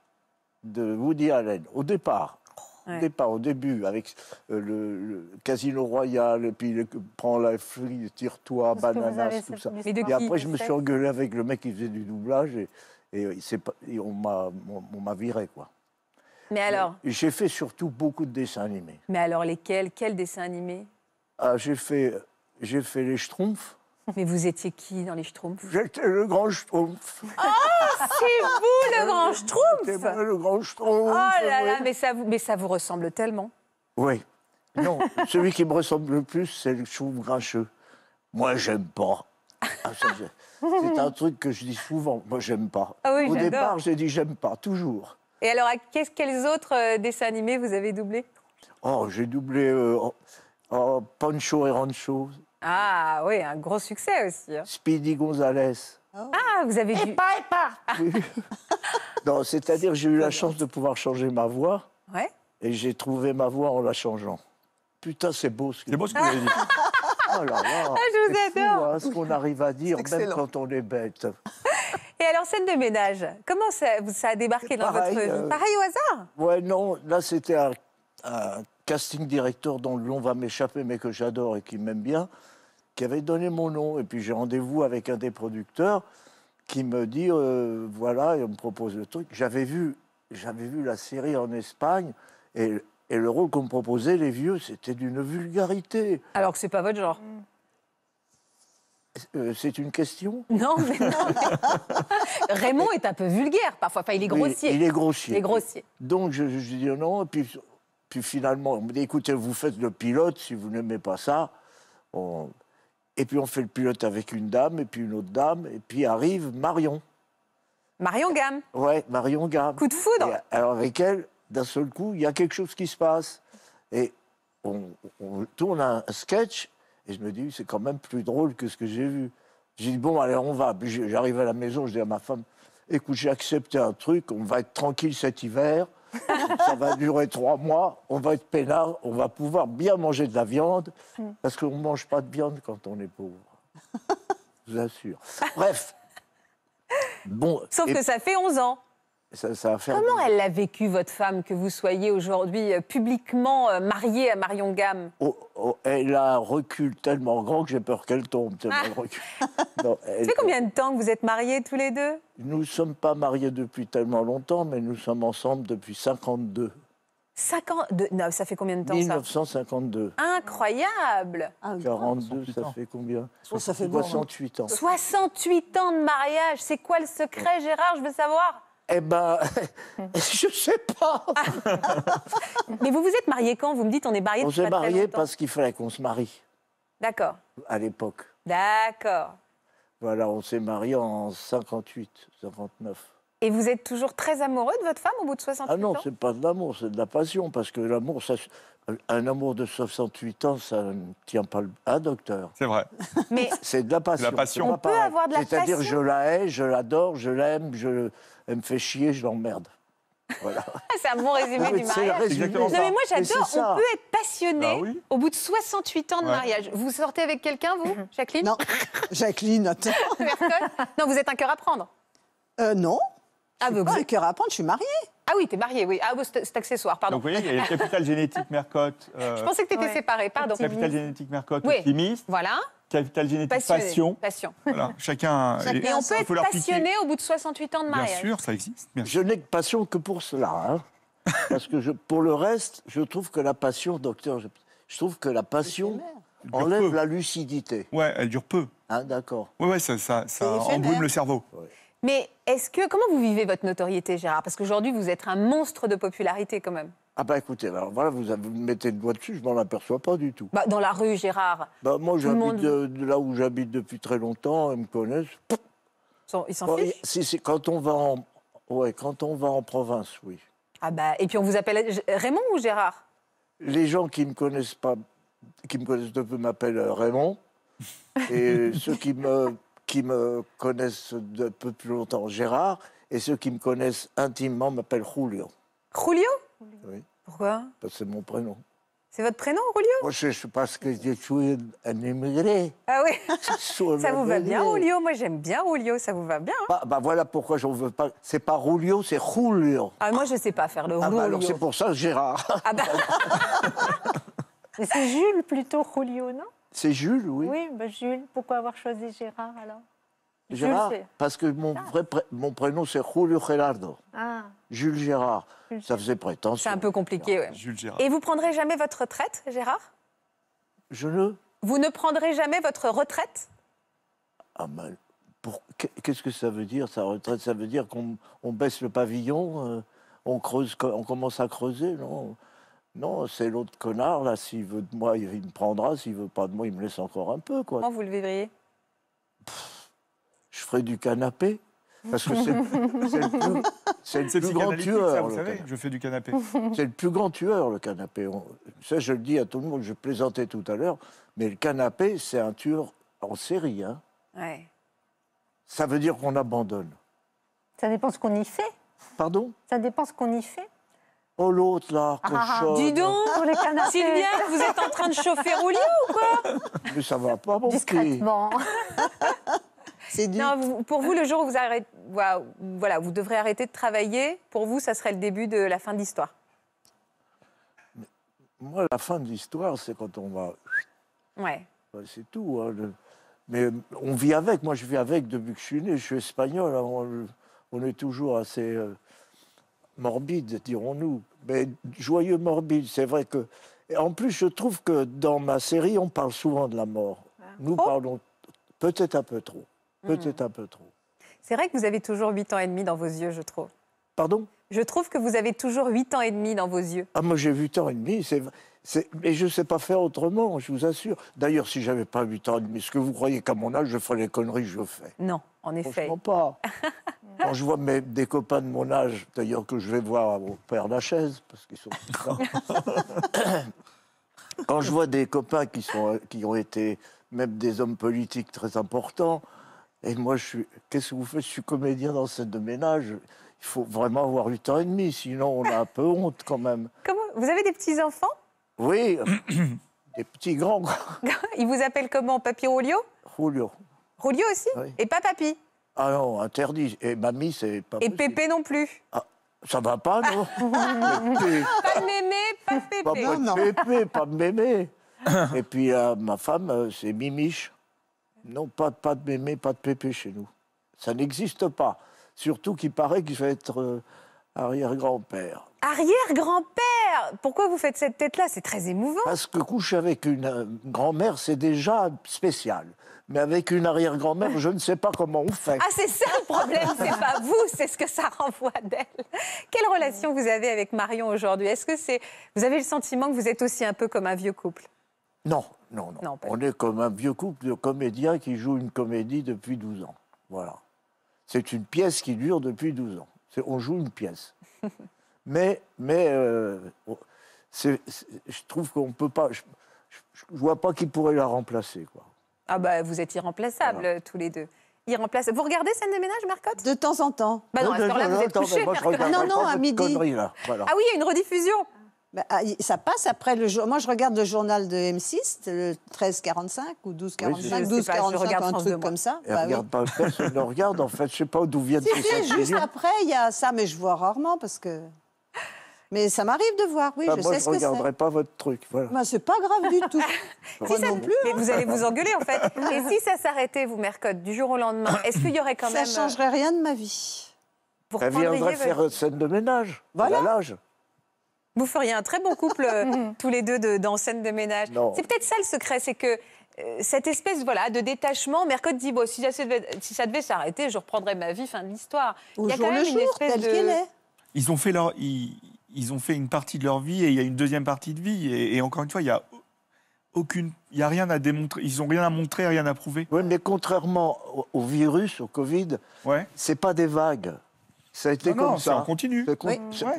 de Woody Allen, au départ, Au départ, au début, avec euh, le, Casino Royal, et puis prend la frise, tire-toi, bananas, tout ça. Et, après, je me suis engueulé avec le mec qui faisait du doublage et, et, euh, on m'a viré, quoi. Mais alors J'ai fait surtout beaucoup de dessins animés. Mais alors lesquels Quels dessins animés ah, J'ai fait, fait Les Schtroumpfs. Mais vous étiez qui dans les Schtroumpfs J'étais le grand Schtroumpf. Oh, c'est vous le grand Schtroumpf C'était le grand Schtroumpf. Oh là là, mais, ça vous, mais ça vous ressemble tellement. Oui. Non, celui qui me ressemble le plus, c'est le Schtroumpf grincheux. Moi, j'aime pas. Ah, c'est un truc que je dis souvent. Moi, j'aime pas. Ah Au départ, j'ai dit j'aime pas, toujours. Et alors, quest quels autres euh, dessins animés vous avez doublé Oh, j'ai doublé euh, oh, Pancho et Rancho. Ah oui, un gros succès aussi. Hein. Speedy Gonzalez. Ah, vous avez vu. Et pas, et pas Non, c'est-à-dire j'ai eu la chance de pouvoir changer ma voix. Ouais. Et j'ai trouvé ma voix en la changeant. Putain, c'est beau ce que, beau ce que vous avez dit. Oh là ah, je vous adore. Hein, ce qu'on arrive à dire, même quand on est bête. Et alors, scène de ménage, comment ça, a débarqué dans votre vie euh, Pareil au hasard Ouais, non, là, c'était un casting directeur dont le va m'échapper, mais que j'adore et qui m'aime bien, qui avait donné mon nom. Et puis j'ai rendez-vous avec un des producteurs qui me dit euh, voilà, et on me propose le truc. J'avais vu, j'avais vu la série en Espagne et, et le rôle qu'on me proposait, les vieux, c'était d'une vulgarité. Alors que c'est pas votre genre. Mm. Euh, c'est une question Non, mais non. Raymond est un peu vulgaire parfois. Enfin, il est grossier. Il est grossier. Il grossier. Donc je, je dis non, et puis puis finalement, on me dit écoutez, vous faites le pilote, si vous n'aimez pas ça. Et puis on fait le pilote avec une dame, et puis une autre dame, et puis arrive Marion. Marion Gamme Ouais, Marion Gamme. Coup de foudre Alors avec elle, d'un seul coup, il y a quelque chose qui se passe. Et on, on tourne un sketch, et je me dis c'est quand même plus drôle que ce que j'ai vu. J'ai dit bon, allez, on va. j'arrive à la maison, je dis à ma femme écoute, j'ai accepté un truc, on va être tranquille cet hiver. ça va durer trois mois, on va être peinard, on va pouvoir bien manger de la viande, mm. parce qu'on ne mange pas de viande quand on est pauvre. Je vous assure. Bref. Bon, Sauf que ça fait 11 ans. Comment elle l'a vécu, votre femme, que vous soyez aujourd'hui euh, publiquement euh, mariée à Marion Gamme oh, oh, Elle a un recul tellement grand que j'ai peur qu'elle tombe. Ah. Ça fait combien de temps que vous êtes mariés tous les deux Nous ne sommes pas mariés depuis tellement longtemps, mais nous sommes ensemble depuis 52. 52 Non, ça fait combien de temps 1952. Incroyable 42, ah, ça fait combien ça fait 68 ans. 68 hein. ans de mariage, c'est quoi le secret, Gérard Je veux savoir eh ben, je sais pas. Mais vous vous êtes marié quand Vous me dites on est marié On s'est marié parce qu'il fallait qu'on se marie. D'accord. À l'époque. D'accord. Voilà, on s'est marié en 58, 59. Et vous êtes toujours très amoureux de votre femme au bout de 68 ans Ah non, c'est pas de l'amour, c'est de la passion, parce que l'amour, un amour de 68 ans, ça ne tient pas le... Ah, docteur C'est vrai. Mais c'est de la passion. La passion. On peut avoir de la passion. C'est-à-dire, je la hais, je l'adore, je l'aime, je, elle me fait chier, je l'emmerde. Ah, c'est un bon résumé du mariage. non, mais moi j'adore, on peut être passionné ah au bout de 68 ans de mariage. Vous sortez avec quelqu'un, vous, mhm. Jacqueline Non, Jacqueline, attends. non, vous êtes un cœur à prendre euh, Non. Ah, je un cœur à prendre, je suis mariée. Ah oui, t'es mariée, oui. Ah c'est accessoire, pardon. Donc vous voyez, il y a le capital génétique Mercotte. Euh, je pensais que t'étais étais séparée, pardon. Capital génétique Mercotte, oui. optimiste. Voilà. Capital génétique, passion. passion. Voilà, chacun. Et on peut être passionné au bout de 68 ans de mariage. Bien sûr, ça existe. Je n'ai que passion que pour cela. Hein. Parce que je, pour le reste, je trouve que la passion, docteur, je, trouve que la passion enlève la lucidité. Ouais, elle dure peu. Hein, d'accord. Ouais, ouais, ça, embrume le cerveau. Mais est-ce que. Comment vous vivez votre notoriété, Gérard Parce qu'aujourd'hui, vous êtes un monstre de popularité quand même. Ah bah écoutez, alors bah, voilà, vous, me mettez le doigt dessus, je m'en aperçois pas du tout. Bah, dans la rue, Gérard. Bah, moi, j'habite euh, là où j'habite depuis très longtemps, ils me connaissent. Ils s'en fichent quand, on va en, ouais, quand on va en province, oui. Ah bah, et puis on vous appelle Raymond ou Gérard Les gens qui me connaissent pas, qui me connaissent de peu m'appellent euh, Raymond. et ceux qui me, qui me connaissent de peu plus longtemps, Gérard. Et ceux qui me connaissent intimement m'appellent Julio. Julio oui. Pourquoi Parce que c'est mon prénom. C'est votre prénom, Julio Moi, je, parce que je suis un immigré. Ah oui Ça vous va bien, Julio Moi, j'aime bien Julio. ça vous va bien bah, voilà pourquoi je ne veux pas. C'est pas Julio, c'est Julio. Ah, moi, je sais pas faire le Julio. Ah, bah, alors c'est pour ça Gérard. Ah bah... Mais c'est Jules plutôt, Julio, non C'est Jules, oui. Oui, bah, Jules. Pourquoi avoir choisi Gérard alors Gérard, parce que mon, ah. mon prénom c'est Julio Gerardo. Ah. Jules Gérard. Ça faisait prétention. C'est un peu compliqué, oui. Jules Gérard. Et vous prendrez jamais votre retraite, Gérard Je ne. Vous ne prendrez jamais votre retraite Ah, mal. Pour... Qu'est-ce que ça veut dire, sa retraite Ça veut dire qu'on baisse le pavillon, euh, on, creuse, on commence à creuser, non non, c'est l'autre connard, là. S'il veut de moi, il me prendra. S'il veut pas de moi, il me laisse encore un peu, quoi. Comment vous le vivriez je ferai du canapé. Parce que c'est le plus, grand tueur. je fais du canapé. C'est le plus grand tueur, le canapé. ça, je le dis à tout le monde, je plaisantais tout à l'heure, mais le canapé, c'est un tueur en série. Hein. Ça veut dire qu'on abandonne. Ça dépend ce qu'on y fait. Pardon Ça dépend ce qu'on y fait. Oh l'autre là, que ah, ah, ah, dis donc, les vous êtes en train de chauffer au ou quoi Mais ça va pas, mon Discrètement. pour vous, le jour où vous arrêtez, voilà, vous devrez arrêter de travailler, pour vous, ça serait le début de la fin de l'histoire. Moi, la fin de l'histoire, c'est quand on va. Ouais. C'est tout. Hein, mais euh, on vit avec. Moi, je vis avec depuis que je suis né. Je suis espagnol. Hein, on, est toujours assez euh, morbide, dirons-nous. Mais joyeux morbide. C'est vrai que. en plus, je trouve que dans ma série, on parle souvent de la mort. Ah. Nous oh. parlons peut-être un peu trop. Hmm. Peut-être un peu trop. C'est vrai que vous avez toujours 8 ans et demi dans vos yeux, je trouve. Pardon Je trouve que vous avez toujours 8 ans et demi dans vos yeux. Ah, moi j'ai 8 ans et demi, c'est... Mais je ne sais pas faire autrement, je vous assure. D'ailleurs, si j'avais pas 8 ans et demi, est ce que vous croyez qu'à mon âge, je ferais les conneries que je fais Non, en effet. Je pas. Quand je vois des copains de mon âge, d'ailleurs que je vais voir au Père Lachaise, parce qu'ils sont Quand je vois des copains qui, sont, qui ont été même des hommes politiques très importants, et moi, je suis. Qu'est-ce que vous faites Je suis comédien dans cette de ménage. Il faut vraiment avoir 8 ans et demi, sinon on a un peu honte quand même. Comment Vous avez des petits enfants Oui, des petits grands. Ils vous appellent comment Papy Rolio Rolio. Rolio aussi Et pas papy Ah non, interdit. Et mamie, c'est pas. Et Pépé non plus ah, Ça va pas, non Pas mémé, pas pépé. Pas pépé, pas mémé. Et puis euh, ma femme, euh, c'est Mimiche. Non, pas, pas de mémé, pas de pépé chez nous. Ça n'existe pas. Surtout qu'il paraît qu'il va être euh, arrière-grand-père. Arrière-grand-père Pourquoi vous faites cette tête-là C'est très émouvant. Parce que coucher avec une euh, grand-mère, c'est déjà spécial. Mais avec une arrière-grand-mère, je ne sais pas comment on fait. Ah, c'est ça le problème, c'est pas vous, c'est ce que ça renvoie d'elle. Quelle relation vous avez avec Marion aujourd'hui Est-ce que c'est vous avez le sentiment que vous êtes aussi un peu comme un vieux couple non, non, non. on est comme un vieux couple de comédiens qui joue une comédie depuis 12 ans. Voilà. C'est une pièce qui dure depuis 12 ans. On joue une pièce. mais mais euh, je trouve qu'on peut pas. Je, ne vois pas qui pourrait la remplacer. Quoi. Ah, bah, vous êtes irremplaçables tous les deux. Vous regardez scène de ménage, Marcotte De temps en temps. Bah non, non à midi. Ah oui, il y a une rediffusion. Bah, ah, ça passe après le jour. Moi, je regarde le journal de M6, le 1345 ou 1245, oui, 45 un truc comme ça. Elle bah, regarde pas, Je ne regarde, en fait. Je sais pas d'où vient ces Juste après, il y a ça, mais je vois rarement parce que. Mais ça m'arrive de voir, oui, bah, je moi, sais je ce que Je ne regarderai pas votre truc, voilà. Bah, c'est pas grave du tout. si ça, non plus. Mais hein. vous allez vous engueuler, en fait. Et si ça s'arrêtait, vous, Mercotte, du jour au lendemain, est-ce qu'il y aurait quand même... Ça euh, changerait rien de ma vie. Elle viendrait faire scène de ménage. Voilà vous feriez un très bon couple euh, mm-hmm. tous les deux de, dans scène de ménage. C'est peut-être ça le secret, c'est que euh, cette espèce voilà, de détachement, Mercotte dit, si, ça devait, s'arrêter, je reprendrais ma vie, fin de l'histoire. Il y a quand même une espèce de... Ils ont fait leur... Ils, ont fait une partie de leur vie et il y a une deuxième partie de vie. Et, encore une fois, il y a aucune, il y a rien à démontrer. Ils ont rien à montrer, rien à prouver. Oui, mais contrairement au, virus, au Covid, ouais. c'est pas des vagues. Ça a été comme ça. ça. continue.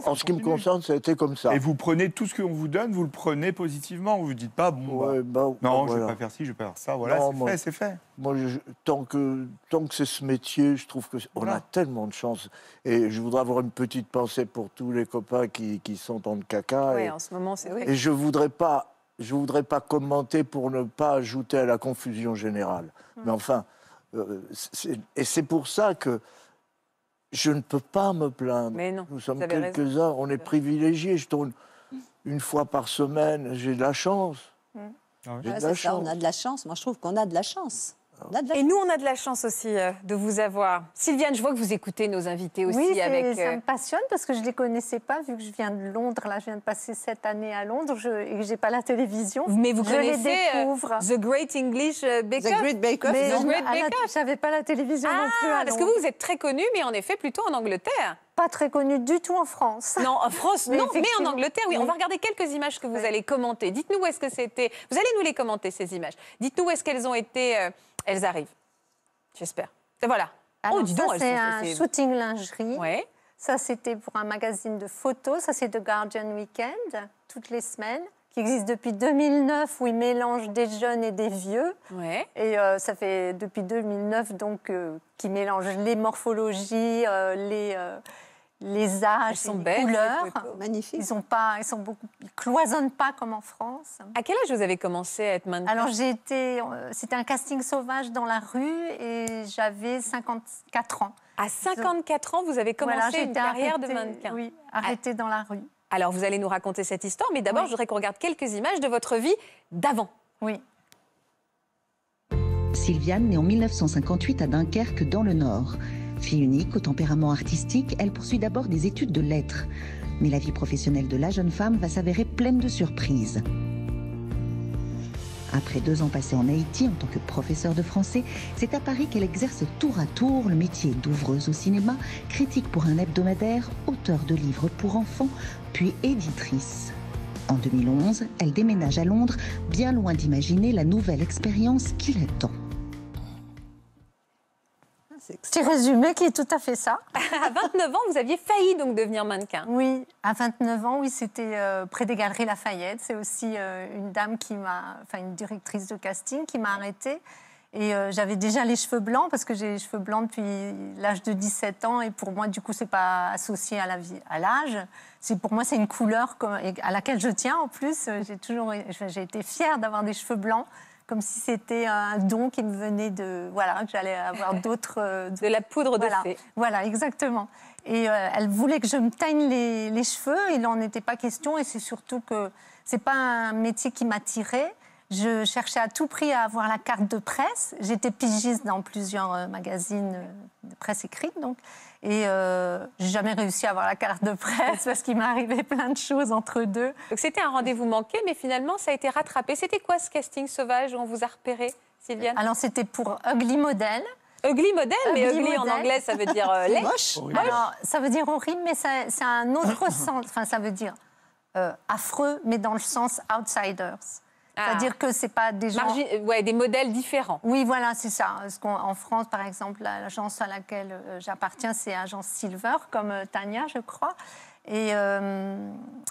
en ce qui me concerne, ça a été comme ça. Et vous prenez tout ce qu'on vous donne, vous le prenez positivement. Vous ne dites pas, bon, bah, bah, non, bah, je ne vais pas faire ci, je ne vais pas faire ça. Voilà, c'est fait, c'est fait. Moi, je, tant que, tant que c'est ce métier, je trouve qu'on on a tellement de chance. Et je voudrais avoir une petite pensée pour tous les copains qui, sont en le caca. Oui, en ce moment, c'est vrai. Et je ne voudrais pas je voudrais pas commenter pour ne pas ajouter à la confusion générale. Hum. Mais enfin, euh, et c'est pour ça que je ne peux pas me plaindre. Nous sommes quelques-uns, on est privilégiés. Je tourne une fois par semaine, j'ai de la chance. Mm. Ah, on a de la chance. Moi, je trouve qu'on a de la chance. Et nous, on a de la chance aussi euh, de vous avoir. Sylviane, je vois que vous écoutez nos invités aussi. Oui, ça euh, me passionne parce que je ne les connaissais pas vu que je viens de Londres. Là, je viens de passer cette année à Londres je... et que je n'ai pas la télévision. Mais vous connaissez euh, The Great English Bake Off The Great Bake Off, je n'avais ah, pas la télévision non ah, plus. À parce que vous, vous êtes très connu, mais en effet, plutôt en Angleterre pas très connu du tout en France. Non, en France, non, mais en Angleterre, oui. On va regarder quelques images que vous allez commenter. Dites-nous où est-ce que c'était. Vous allez nous les commenter, ces images. Dites-nous où est-ce qu'elles ont été. Euh, elles arrivent, j'espère. Voilà. oh, dis donc, c'est un shooting lingerie. Ouais. Ça, c'était pour un magazine de photos. Ça, c'est The Guardian Weekend, toutes les semaines, qui existe depuis 2009, où ils mélangent des jeunes et des vieux. Ouais. Et euh, ça fait depuis 2009, donc, euh, qui mélange les morphologies, les les âges, sont les couleurs. Ils ont pas, ils sont beaucoup, cloisonnent pas comme en France. À quel âge vous avez commencé à être mannequin Alors j'ai été, euh, c'était un casting sauvage dans la rue et j'avais 54 ans. À 54 ans, vous avez commencé une carrière de mannequin. Oui, ah. arrêtée dans la rue. Alors vous allez nous raconter cette histoire, mais d'abord je voudrais qu'on regarde quelques images de votre vie d'avant. Oui. Sylviane née en 1958 à Dunkerque dans le Nord. Fille unique, au tempérament artistique, elle poursuit d'abord des études de lettres. Mais la vie professionnelle de la jeune femme va s'avérer pleine de surprises. Après deux ans passés en Haïti en tant que professeur de français, c'est à Paris qu'elle exerce tour à tour le métier d'ouvreuse au cinéma, critique pour un hebdomadaire, auteur de livres pour enfants, puis éditrice. En 2011, elle déménage à Londres, bien loin d'imaginer la nouvelle expérience qui l'attend. C'est résumé qui est tout à fait ça. à 29 ans, vous aviez failli donc devenir mannequin. Oui, à 29 ans, oui, c'était euh, près des Galeries Lafayette. C'est aussi euh, une dame qui m'a, enfin une directrice de casting qui m'a arrêtée. Et euh, j'avais déjà les cheveux blancs parce que j'ai les cheveux blancs depuis l'âge de 17 ans et pour moi du coup c'est pas associé à à l'âge. C'est pour moi c'est une couleur à laquelle je tiens en plus. J'ai toujours j'ai été fière d'avoir des cheveux blancs comme si c'était un don qui me venait de voilà que j'allais avoir euh, d'autres de la poudre de voilà. fée. Voilà, exactement. Et euh, elle voulait que je me teigne les, cheveux. Il n'en était pas question. Et c'est surtout que c'est pas un métier qui m'attirait. Je cherchais à tout prix à avoir la carte de presse. J'étais pigiste dans plusieurs euh, magazines de presse écrite, donc et euh, j'ai jamais réussi à avoir la carte de presse parce qu'il m'est arrivé plein de choses entre deux. Donc c'était un rendez-vous manqué, mais finalement ça a été rattrapé. C'était quoi ce casting sauvage où on vous a repéré, Sylviane Alors c'était pour Ugly Model. Ugly Model », mais ugly, en anglais, ça veut dire euh, lèche ». Moche. Alors, ça veut dire horrible, mais c'est un autre sens. Enfin, ça veut dire euh, affreux, mais dans le sens outsiders. C'est-à-dire ah. que c'est pas des gens... Euh, des modèles différents. Oui, voilà, c'est ça. en France, par exemple, l'agence à laquelle euh, j'appartiens, c'est Agence Silver, comme euh, Tania, je crois. Et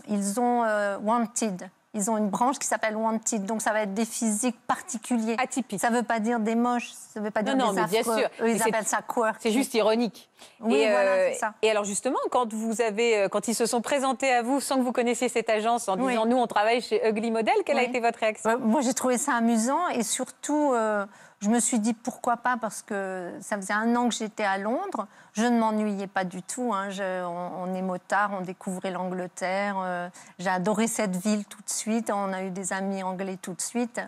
ils ont Wanted. Ils ont une branche qui s'appelle Wanted, donc ça va être des physiques particuliers. Atypiques. Ça ne veut pas dire des moches, ça ne veut pas dire des des non, mais bien sûr. ils appellent ça quoi C'est juste ironique. Oui, et, voilà, euh, ça. et alors justement, quand vous avez, euh, quand ils se sont présentés à vous sans que vous connaissiez cette agence, en disant nous on travaille chez Ugly Model, quelle a été votre réaction euh, Moi j'ai trouvé ça amusant et surtout. Je me suis dit pourquoi pas parce que ça faisait un an que j'étais à Londres. Je ne m'ennuyais pas du tout. Hein. on, est motard, on découvrait l'Angleterre. Euh, j'ai adoré cette ville tout de suite. On a eu des amis anglais tout de suite.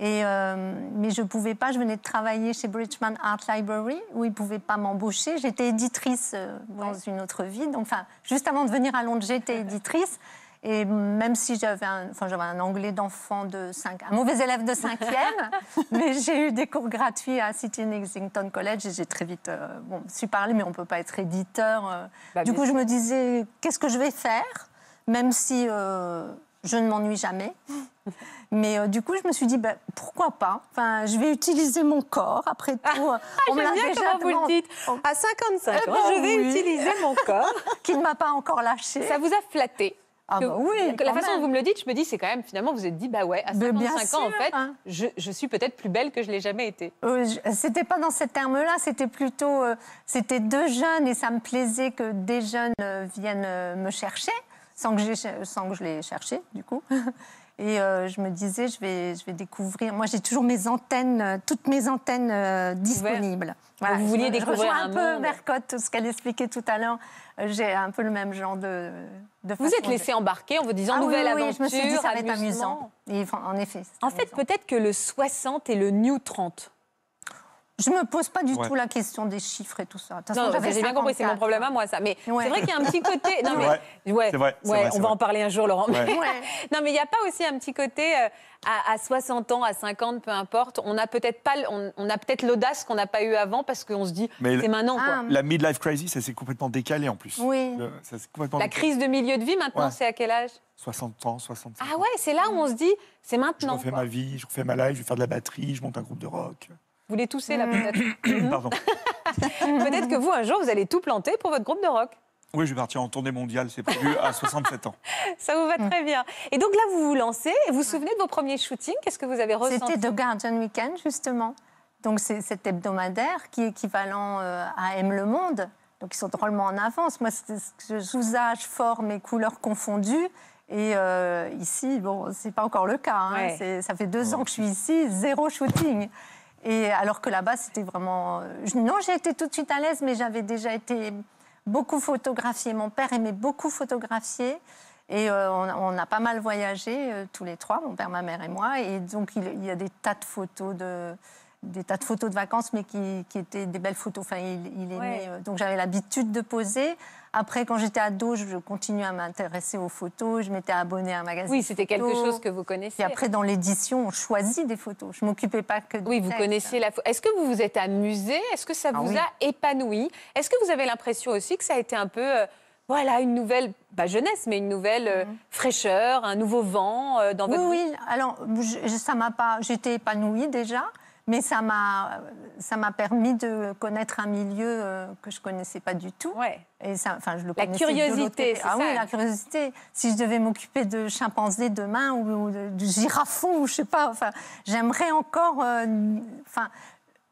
Euh, mais je ne pouvais pas. Je venais de travailler chez Bridgman Art Library où ils ne pouvaient pas m'embaucher. J'étais éditrice euh, dans une autre vie. Donc, juste avant de venir à Londres, j'étais éditrice. Et même si j'avais un, enfin, j'avais un anglais d'enfant de 5, un mauvais élève de 5e, mais j'ai eu des cours gratuits à City Lexington College et j'ai très vite euh, bon, su parlé, mais on ne peut pas être éditeur. Euh. Bah, du coup, je me disais, qu'est-ce que je vais faire, même si euh, je ne m'ennuie jamais. Mais euh, du coup, je me suis dit, bah, pourquoi pas enfin, Je vais utiliser mon corps, après tout. Ah, on me l'a oh. À 55 eh ans, ben je vais utiliser mon corps. Qui ne m'a pas encore lâché. Ça vous a flatté ah bah la façon dont vous me le dites, je me dis, c'est quand même, finalement, vous êtes dit, bah ouais, à 55 ans, en fait, je, je, suis peut-être plus belle que je l'ai jamais été. Euh, euh c'était pas dans ces terme là c'était plutôt, euh, c'était deux jeunes et ça me plaisait que des jeunes euh, viennent me chercher, sans que, sans que je les cherchais, du coup. Et euh, je me disais, je vais, je vais découvrir. Moi, j'ai toujours mes antennes, euh, toutes mes antennes euh, disponibles. vous vouliez découvrir un, un peu Mercotte, ce qu'elle expliquait tout à l'heure. J'ai un peu le même genre de. de vous êtes laissé embarquer en vous disant ah nouvelle oui, oui, je me suis dit, ça va être amusant. en effet. En fait, peut-être que le 60 et le New 30. Je me pose pas du tout la question des chiffres et tout ça. non, j'ai bien compris, c'est mon problème à moi ça. Mais c'est vrai qu'il y a un petit côté. Non, mais, ouais, vrai, on va en parler un jour, Laurent. non, mais il n'y a pas aussi un petit côté euh, à, 60 ans, à 50, peu importe. On a peut-être pas, on, a peut-être l'audace qu'on n'a pas eu avant parce qu'on se dit c'est maintenant. Quoi. Ah. la midlife crisis, ça s'est complètement décalé en plus. Oui. la crise de milieu de vie maintenant, c'est à quel âge 60 ans, 60. Ah ans. Ah ouais, c'est là où on se dit c'est maintenant. Je refais ma vie, je refais ma life, je vais faire de la batterie, je monte un groupe de rock. Vous les toussez là mm. peut-être Pardon. peut-être que vous, un jour, vous allez tout planter pour votre groupe de rock. Oui, je vais partir en tournée mondiale, c'est prévu à 67 ans. Ça vous va mm. très bien. Et donc là, vous vous lancez. Vous vous souvenez de vos premiers shootings Qu'est-ce que vous avez ressenti C'était The Guardian Weekend, justement. Donc c'est cet hebdomadaire qui est équivalent euh, à Aime le Monde. Donc ils sont drôlement en avance. Moi, c'est âge, forme et couleurs confondues. Et euh, ici, bon, c'est pas encore le cas. Hein. Ça fait deux ans que je suis ici, zéro shooting. Et alors que là-bas, c'était vraiment. Euh, non, j'ai été tout de suite à l'aise, mais j'avais déjà été beaucoup photographiée. Mon père aimait beaucoup photographier. Et euh, on, a pas mal voyagé, euh, tous les trois, mon père, ma mère et moi. Et donc, il y a des tas de photos de des tas de photos de vacances, mais qui, étaient des belles photos. Enfin, il, euh, donc j'avais l'habitude de poser. Après, quand j'étais ado, je continuais à m'intéresser aux photos. Je m'étais abonnée à un magazine. Oui, c'était quelque chose que vous connaissiez. Et après, dans l'édition, on choisit des photos. Je m'occupais pas que. oui, vous connaissiez la. Est-ce que vous vous êtes amusé Est-ce que ça ah vous a épanoui Est-ce que vous avez l'impression aussi que ça a été un peu euh, voilà, une nouvelle, pas jeunesse, mais une nouvelle euh, mhm. fraîcheur, un nouveau vent dans votre oui, vie. Oui, alors ça m'a pas, j'étais épanouie déjà, mais ça m'a, ça m'a permis de connaître un milieu euh, que je connaissais pas du tout. Ouais. Et ça, enfin, je le la curiosité, ah oui, la curiosité. Si je devais m'occuper de chimpanzés demain ou, de, de ou je sais pas, enfin, j'aimerais encore, euh, enfin.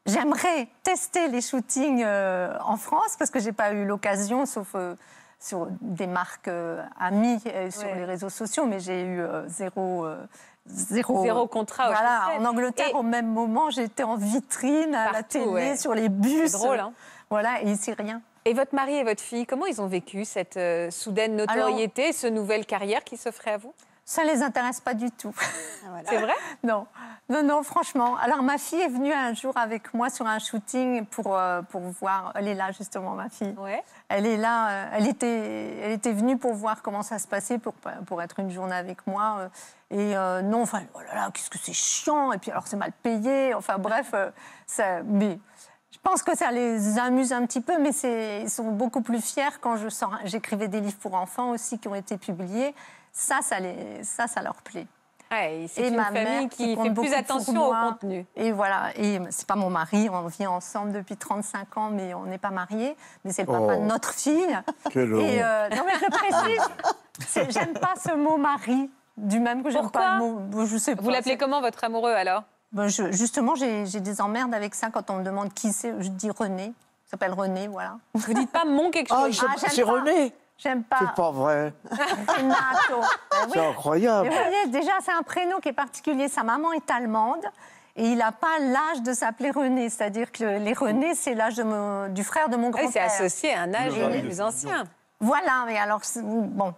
J'aimerais tester les shootings euh, en France parce que j'ai pas eu l'occasion, sauf sur des marques amies sur les réseaux sociaux, mais j'ai eu zéro Zéro, contrat. Voilà, en Angleterre, au même moment, j'étais en vitrine, à la télé, sur les bus. Hein. Voilà, et ici, rien. Et votre mari et votre fille, comment ils ont vécu cette euh, soudaine notoriété, cette ce nouvelle carrière qui s'offrait à vous ça ne les intéresse pas du tout. Ah, c'est vrai Non, non, non, franchement. Alors ma fille est venue un jour avec moi sur un shooting pour, euh, pour voir. Elle est là justement, ma fille. Ouais. Elle est là. Euh, elle, était, elle était venue pour voir comment ça se passait, pour, pour être une journée avec moi. Euh, et non, enfin, oh là là, qu'est-ce que c'est chiant. Et puis alors c'est mal payé. Enfin bref, ça, mais je pense que ça les amuse un petit peu, mais ils sont beaucoup plus fiers quand j'écrivais des livres pour enfants aussi qui ont été publiés. Ça, ça, les, ça, ça leur plaît. Et c'est une ma famille mère qui, fait plus attention au contenu. Et voilà, et c'est pas mon mari, on vit ensemble depuis 35 ans, mais on n'est pas mariés, mais c'est le papa de oh. notre fille. et euh, non mais je précise, j'aime pas ce mot mari, du même que j'aime pas je sais pas, Vous l'appelez comment votre amoureux alors ben, je, Justement, j'ai des emmerdes avec ça quand on me demande qui c'est, je dis René, s'appelle René, voilà. Vous dites pas mon quelque ah, chose. ah, c'est René J'aime pas. C'est pas vrai. Ben c'est incroyable. déjà, c'est un prénom qui est particulier. Sa maman est allemande. Et il n'a pas l'âge de s'appeler René. C'est-à-dire que les René, c'est l'âge du frère de mon grand-père. c'est associé à un âge plus ancien. Voilà, mais alors, bon,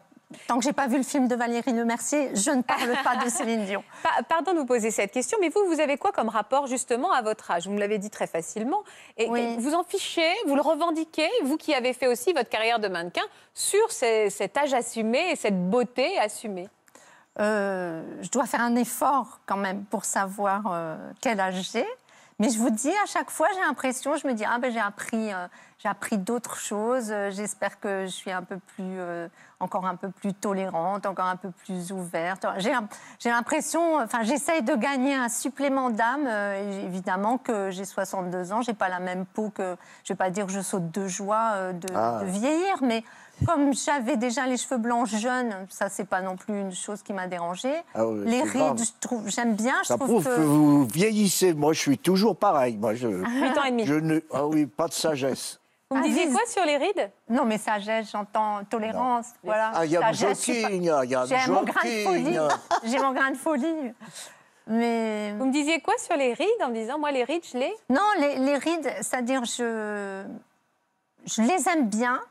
Tant que j'ai pas vu le film de Valérie Le Mercier, je ne parle pas de Céline Dion. Pardon de vous poser cette question, mais vous, vous avez quoi comme rapport justement à votre âge Vous me l'avez dit très facilement. Et vous en fichez, vous le revendiquez, vous qui avez fait aussi votre carrière de mannequin, sur cet âge assumé et cette beauté assumée. Euh, je dois faire un effort quand même pour savoir euh, quel âge j'ai. Mais je vous dis, à chaque fois, j'ai l'impression, je me dis, ah ben j'ai appris, euh, appris d'autres choses. Euh, j'espère que je suis un peu plus, euh, encore un peu plus tolérante, encore un peu plus ouverte. J'ai l'impression, enfin, j'essaye de gagner un supplément d'âme. évidemment que j'ai 62 ans, j'ai pas la même peau que, je vais pas dire que je saute de joie de, ah. de vieillir, mais comme j'avais déjà les cheveux blancs jeunes, ça c'est pas non plus une chose qui m'a dérangée. Ah les rides, j'aime bien. Je ça prouve que... vous vieillissez. Moi, je suis toujours pareil. Moi, je... 8 ah. ans et demi. Ah oui, pas de sagesse. Vous me ah, disiez quoi sur les rides Non, mais sagesse, j'entends tolérance. Voilà. Ah, il y a il y a J'ai mon grain de folie. J'ai mon grain de folie. Mais... Vous me disiez quoi sur les rides en me disant, moi, les rides, je les... Non, les, les rides, c'est-à-dire, je... je les aime bien,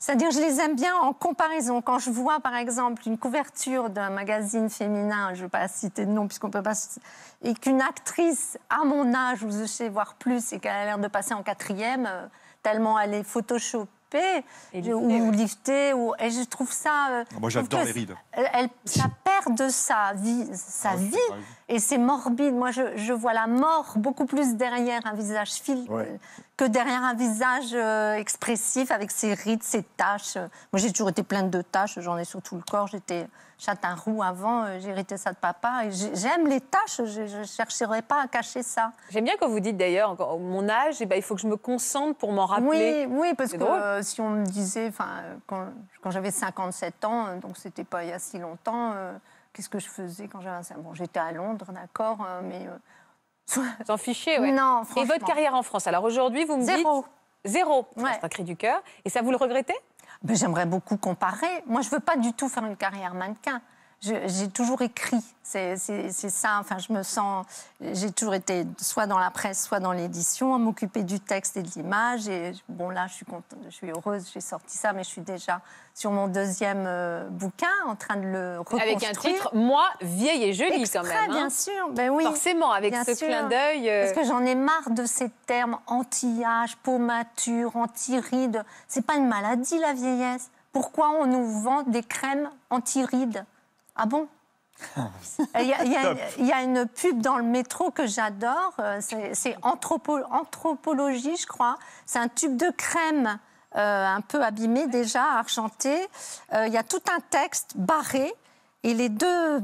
c'est-à-dire, je les aime bien en comparaison. Quand je vois, par exemple, une couverture d'un magazine féminin, je ne vais pas citer de nom puisqu'on peut pas, et qu'une actrice à mon âge, vous je voir plus, et qu'elle a l'air de passer en quatrième, euh, tellement elle est photoshop et ou Ou... Et je trouve ça. Euh, ah, moi, j'adore les rides. Elle, ça perd de sa vie. Sa ah vie. Ah et c'est morbide. Moi, je, vois la mort beaucoup plus derrière un visage fil que derrière un visage euh, expressif avec ses rides, ses taches. Moi, j'ai toujours été pleine de taches. J'en ai sur tout le corps. J'étais. Châtain-Roux avant, euh, j'ai hérité ça de papa. J'aime les tâches, je ne chercherai pas à cacher ça. J'aime bien quand vous dites d'ailleurs, mon âge, eh ben, il faut que je me concentre pour m'en rappeler. Oui, oui parce que euh, si on me disait, quand, quand j'avais 57 ans, euh, donc c'était pas il y a si longtemps, qu'est-ce que je faisais quand j'avais 57 Bon, j'étais à Londres, d'accord, hein, mais. Vous en fichiez, oui. Non, franchement. Et votre carrière en France Alors aujourd'hui, vous me dites. Zéro. Zéro. C'est un cri du cœur. Et ça, vous le regrettez ben, j'aimerais beaucoup comparer. Moi, je ne veux pas du tout faire une carrière mannequin j'ai toujours écrit. C'est ça. Enfin, je me sens. J'ai toujours été soit dans la presse, soit dans l'édition, à m'occuper du texte et de l'image. Et bon, là, je suis contente, je suis heureuse, j'ai sorti ça, mais je suis déjà sur mon deuxième euh, bouquin, en train de le reconstruire. Avec un titre, moi, vieille et jolie, quand même. Hein bien sûr. Ben oui. Forcément, avec ce clin d'œil. Euh, Parce que j'en ai marre de ces termes anti-âge, peau mature, anti-rides. C'est pas une maladie la vieillesse. Pourquoi on nous vend des crèmes anti-rides ah bon il, y a, une pub dans le métro que j'adore, euh, c'est anthropo, Anthropologie, je crois. C'est un tube de crème euh, un peu abîmé déjà, argenté. Euh, il y a tout un texte barré. Et les deux,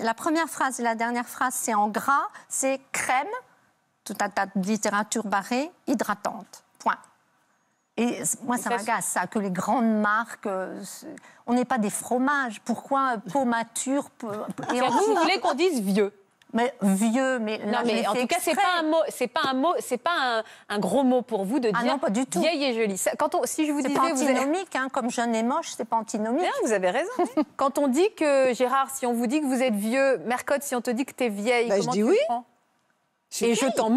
la première phrase et la dernière phrase, c'est en gras, c'est crème, tout un tas de littérature barrée, hydratante. Point. Et moi, ça, m'agace, ça, que les grandes marques. Euh, on n'est pas des fromages. Pourquoi peau mature Vous voulez qu'on dise vieux mais vieux, mais non, en tout cas, c'est pas un mot, c'est pas un mot, c'est pas un, gros mot pour vous de ah dire ah non, pas du tout. vieille et jolie. Quand on, si je vous pas antinomique, hein, comme jeune et moche, c'est pas antinomique. vous avez raison. quand on dit que Gérard, si on vous dit que vous êtes vieux, Mercotte, si on te dit que t'es vieille, bah, comment je dis tu oui. Prends et je t'en...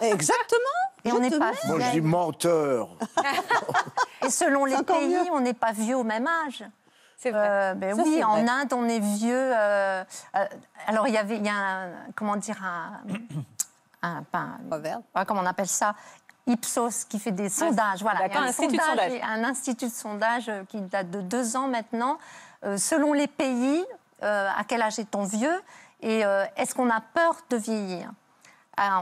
Exactement et on n'est pas Moi, je dis menteur. et selon les pays, on n'est pas vieux au même âge. C'est vrai. Euh, ben oui, en Inde, on est vieux. Euh, euh, alors, il y avait, il y a un, comment dire, un, un, un, ah, comment on appelle ça Ipsos qui fait des sondages. Ah, voilà, un, institut de sondage. un institut de sondage qui date de deux ans maintenant. selon les pays, à quel âge est-on vieux Et est-ce qu'on a peur de vieillir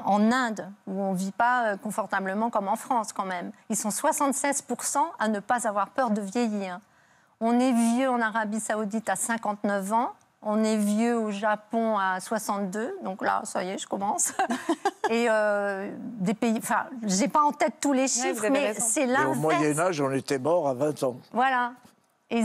en Inde, où on ne vit pas euh, confortablement comme en France quand même. Ils sont 76% à ne pas avoir peur de vieillir. On est vieux en Arabie saoudite à 59 ans, on est vieux au Japon à 62, donc là, ça y est, je commence. Et euh, des pays, enfin, j'ai pas en tête tous les chiffres, mais c'est là Au Moyen Âge, on était mort à 20 ans. Voilà. Et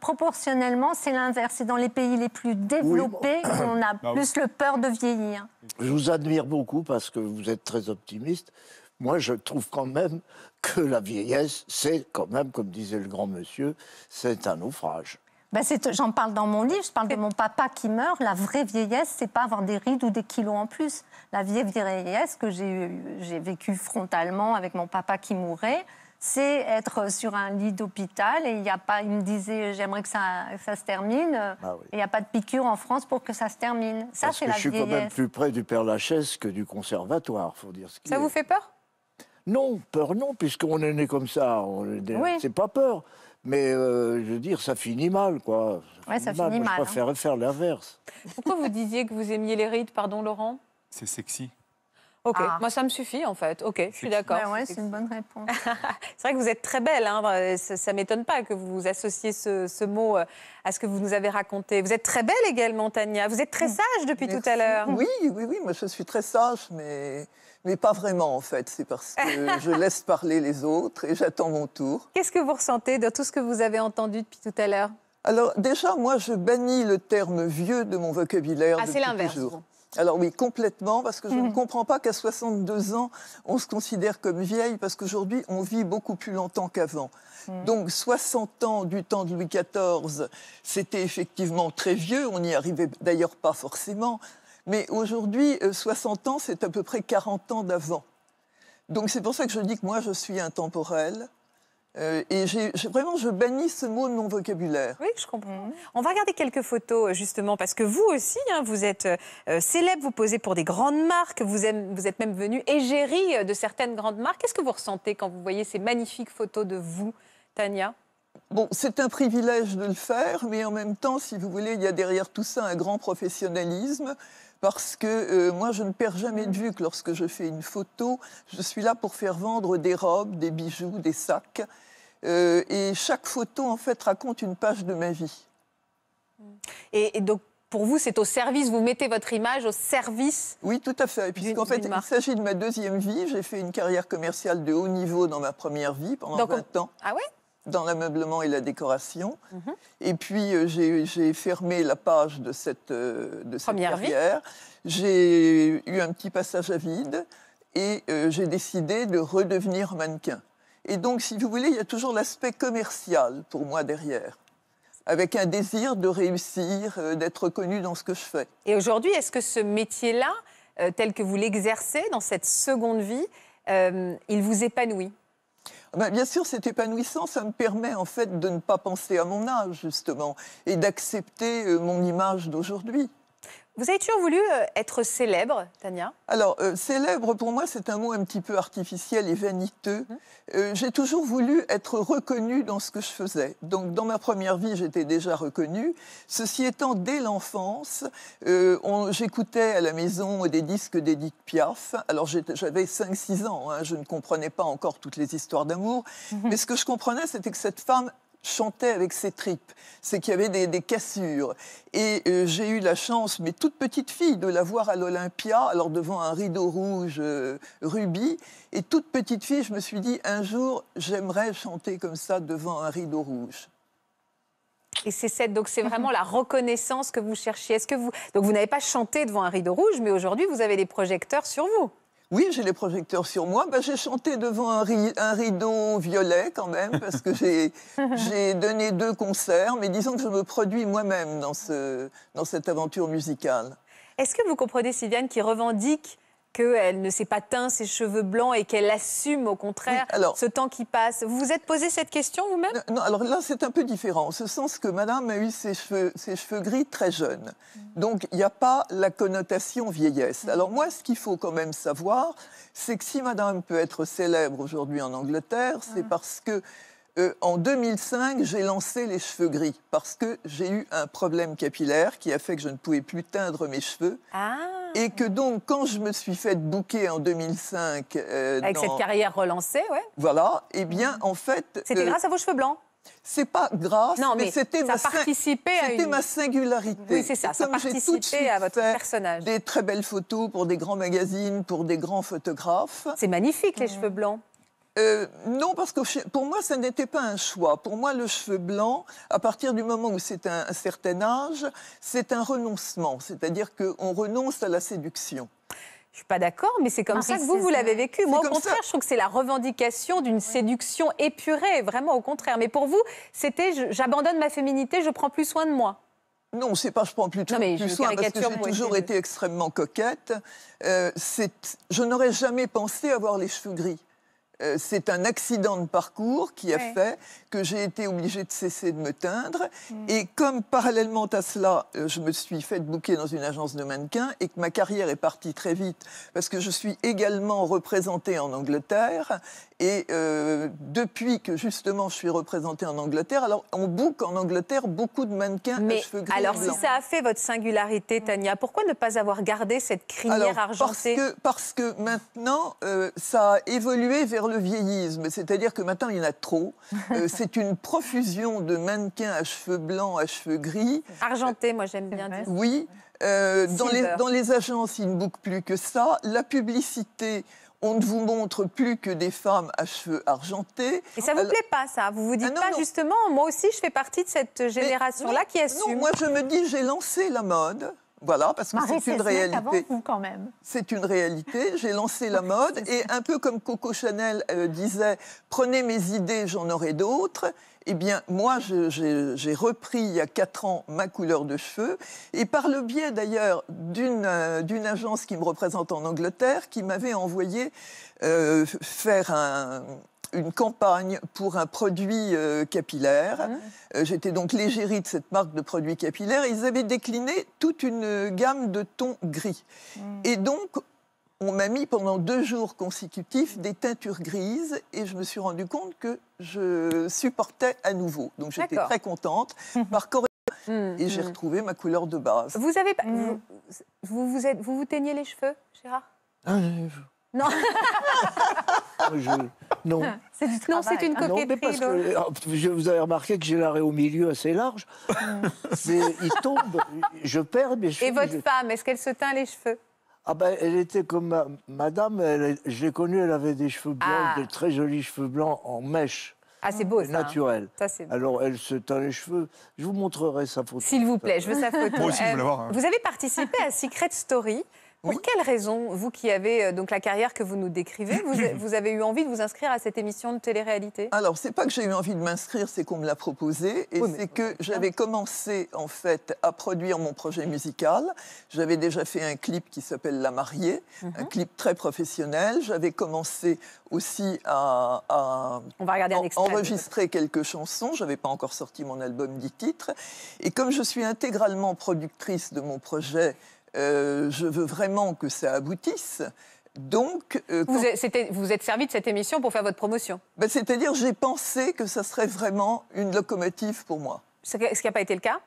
proportionnellement, c'est l'inverse. C'est dans les pays les plus développés qu'on a ah plus le peur de vieillir. Je vous admire beaucoup parce que vous êtes très optimiste. Moi, je trouve quand même que la vieillesse, c'est quand même, comme disait le grand monsieur, c'est un naufrage. Ben, j'en parle dans mon livre, je parle de mon papa qui meurt. La vraie vieillesse, c'est pas avoir des rides ou des kilos en plus. La vieille vieillesse que j'ai vécue frontalement avec mon papa qui mourait, c'est être sur un lit d'hôpital et il n'y a pas, il me disait, j'aimerais que ça, ça, se termine. Ah il n'y a pas de piqûre en France pour que ça se termine. Ça, c'est Je suis quand même plus près du Père Lachaise que du conservatoire, faut dire Ça vous fait peur Non, peur non, puisqu'on est né comme ça. C'est n'est pas peur. Mais euh, je veux dire, ça finit mal, quoi. Je hein. préfère faire l'inverse. Pourquoi vous disiez que vous aimiez les rites pardon, Laurent C'est sexy. Ok, ah. moi ça me suffit en fait. Ok, je suis d'accord. Ben c'est une bonne réponse. c'est vrai que vous êtes très belle. Hein. Ça, ne m'étonne pas que vous associez ce, ce, mot euh, à ce que vous nous avez raconté. Vous êtes très belle également, Tania. Vous êtes très mm. sage depuis tout à l'heure. Oui, oui, oui. Moi, je suis très sage, mais mais pas vraiment en fait. C'est parce que je laisse parler les autres et j'attends mon tour. Qu'est-ce que vous ressentez de tout ce que vous avez entendu depuis tout à l'heure Alors déjà, moi, je bannis le terme vieux de mon vocabulaire ah, depuis toujours. Alors oui, complètement, parce que je ne mhm. comprends pas qu'à 62 ans, on se considère comme vieille, parce qu'aujourd'hui, on vit beaucoup plus longtemps qu'avant. Mhm. Donc 60 ans du temps de Louis XIV, c'était effectivement très vieux, on n'y arrivait d'ailleurs pas forcément, mais aujourd'hui, 60 euh, ans, c'est à peu près 40 ans d'avant. Donc c'est pour ça que je dis que moi, je suis intemporelle. Euh, et vraiment, je bannis ce mot de mon vocabulaire. Oui, je comprends. On va regarder quelques photos, euh, justement, parce que vous aussi, hein, vous êtes euh, célèbre, vous posez pour des grandes marques, vous, êtes même venu égérie de certaines grandes marques. Qu'est-ce que vous ressentez quand vous voyez ces magnifiques photos de vous, Tania Bon, c'est un privilège de le faire, mais en même temps, si vous voulez, il y a derrière tout ça un grand professionnalisme parce que euh, moi, je ne perds jamais de mm. vue que lorsque je fais une photo, je suis là pour faire vendre des robes, des bijoux, des sacs. Euh, et chaque photo, en fait, raconte une page de ma vie. Mm. Et, donc, pour vous, c'est au service, vous mettez votre image au service. Oui, tout à fait. Puisqu'en fait, il s'agit de ma deuxième vie. J'ai fait une carrière commerciale de haut niveau dans ma première vie pendant donc, 20 ans. Ah oui dans l'ameublement et la décoration. Mhm. Et puis, euh, j'ai fermé la page de cette, euh, de Première carrière. J'ai eu un petit passage à vide et euh, j'ai décidé de redevenir mannequin. Et donc, si vous voulez, il y a toujours l'aspect commercial pour moi derrière avec un désir de réussir, d'être connu dans ce que je fais. Et aujourd'hui, est-ce que ce métier-là, tel que vous l'exercez dans cette seconde vie, il vous épanouit bah, bien sûr, c'est épanouissant. Ça me permet en fait de ne pas penser à mon âge, justement, et d'accepter euh, mon image d'aujourd'hui. Vous avez toujours voulu euh, être célèbre, Tania Alors, euh, célèbre, pour moi, c'est un mot un petit peu artificiel et vaniteux. Mhm. Euh, j'ai toujours voulu être reconnue dans ce que je faisais. Donc, dans ma première vie, j'étais déjà reconnue. Ceci étant, dès l'enfance, j'écoutais à la maison des disques d'Édith Piaf. Alors, j'avais 5-6 ans, hein, je ne comprenais pas encore toutes les histoires d'amour. Mhm. Mais ce que je comprenais, c'était que cette femme chantait avec ses tripes, c'est qu'il y avait des, cassures. Et euh, j'ai eu la chance, mais toute petite fille, de la voir à l'Olympia, alors devant un rideau rouge euh, rubis. Et toute petite fille, je me suis dit, un jour, j'aimerais chanter comme ça devant un rideau rouge. Et c'est cette, donc c'est mhm. vraiment la reconnaissance que vous cherchiez. Est-ce que vous, donc vous n'avez pas chanté devant un rideau rouge, mais aujourd'hui vous avez des projecteurs sur vous. Oui, j'ai les projecteurs sur moi. Bah, j'ai chanté devant un, rideau violet quand même, parce que j'ai donné deux concerts, mais disons que je me produis moi-même dans, ce, dans cette aventure musicale. Est-ce que vous comprenez, Sylviane, qui revendique qu'elle ne s'est pas teint ses cheveux blancs et qu'elle assume au contraire ce temps qui passe. Vous vous êtes posé cette question vous-même non, alors là c'est un peu différent, en ce sens que Madame a eu ses cheveux, gris très jeunes. Mm. Donc il n'y a pas la connotation vieillesse. Mm. Alors moi ce qu'il faut quand même savoir, c'est que si Madame peut être célèbre aujourd'hui en Angleterre, c'est mm. parce que euh, en 2005, j'ai lancé les cheveux gris parce que j'ai eu un problème capillaire qui a fait que je ne pouvais plus teindre mes cheveux. Ah. Et que donc, quand je me suis faite bouquer en 2005... Euh, Avec cette carrière relancée, ouais. Voilà, eh bien, en fait... C'était euh, grâce à vos cheveux blancs c'est pas grâce, mais, c'était ma, singularité. Oui, c'est ça, ça participait à votre personnage. Des très belles photos pour des grands magazines, pour des grands photographes. C'est magnifique, les mmh. cheveux blancs. Euh, non, parce que pour moi, ça n'était pas un choix. Pour moi, le cheveu blanc, à partir du moment où c'est un, certain âge, c'est un renoncement. C'est-à-dire qu'on renonce à la séduction. Je ne suis pas d'accord, mais c'est comme ça que vous, vous l'avez vécu. Moi, au contraire, je trouve que c'est la revendication d'une séduction épurée, vraiment au contraire. Mais pour vous, c'était j'abandonne ma féminité, je prends plus soin de moi. Non, c'est pas je prends plus, de non, mais soin parce que j'ai toujours été extrêmement coquette. Euh, je n'aurais jamais pensé avoir les cheveux gris. Euh, c'est un accident de parcours qui a fait que j'ai été obligée de cesser de me teindre. Mm. Et comme parallèlement à cela, euh, je me suis faite bouquer dans une agence de mannequins et que ma carrière est partie très vite parce que je suis également représentée en Angleterre. Et euh, depuis que justement je suis représentée en Angleterre, alors on bouque en Angleterre beaucoup de mannequins Mais à cheveux gris. Alors si ça a fait votre singularité, Tania, pourquoi ne pas avoir gardé cette crinière argentée parce que, parce que maintenant, euh, ça a évolué vers le vieillisme. C'est-à-dire que maintenant, il y en a trop. c'est une profusion de mannequins à cheveux blancs, à cheveux gris. Argentés, moi j'aime bien dire. Oui. Euh, dans, les, agences, ils ne bouquent plus que ça. La publicité, on ne vous montre plus que des femmes à cheveux argentés. Et ça ne vous euh, plaît pas, ça Vous vous dites ah pas, justement, moi aussi, je fais partie de cette génération-là qui assume. Non, moi, je me dis, j'ai lancé la mode. Voilà, parce que c'est une réalité. C'est une réalité. J'ai lancé la mode et un peu comme Coco Chanel euh, disait, prenez mes idées, j'en aurai d'autres. Eh bien, moi, j'ai repris il y a quatre ans ma couleur de cheveux et par le biais d'ailleurs d'une euh, d'une agence qui me représente en Angleterre, qui m'avait envoyé euh, faire un, une campagne pour un produit euh, capillaire. Mmh. Euh, j'étais donc l'égérie de cette marque de produits capillaires. Ils avaient décliné toute une gamme de tons gris. Mmh. Et donc, on m'a mis pendant deux jours consécutifs des teintures grises et je me suis rendu compte que je supportais à nouveau. Donc j'étais très contente. Mmh. et j'ai retrouvé ma couleur de base. Vous avez pas... vous, vous, êtes... vous vous teignez les cheveux, Gérard ah, Non. je... Ah, non. C'est une ah coquetterie. parce que euh, je vous avez remarqué que j'ai l'arrêt au milieu assez large. Ah. il tombe, je perds mes cheveux. Et votre femme, est-ce qu'elle se teint les cheveux ah ben, elle était comme madame, je l'ai connue, elle avait des cheveux blancs, de très jolis cheveux blancs en mèche. Ah, c'est beau, hein. Naturel. Alors, elle se teint les cheveux. Je vous montrerai sa photo. S'il vous plaît, je veux sa photo. Euh, hein. Vous avez participé à Secret Story. Pour quelle raison, vous qui avez euh, donc la carrière que vous nous décrivez, vous, avez eu envie de vous inscrire à cette émission de télé-réalité Alors, c'est pas que j'ai eu envie de m'inscrire, c'est qu'on me l'a proposé. Et c'est que j'avais commencé, en fait, à produire mon projet musical. J'avais déjà fait un clip qui s'appelle La mariée, un mhm. clip très professionnel. J'avais commencé aussi à, enregistrer quelques chansons. J'avais pas encore sorti mon album 10 titres. Et comme je suis intégralement productrice de mon projet, euh, je veux vraiment que ça aboutisse. Donc, euh, vous, vous êtes servi de cette émission pour faire votre promotion. Ben, c'est-à-dire, j'ai pensé que ça serait vraiment une locomotive pour moi. Ce qui n'a pas été le cas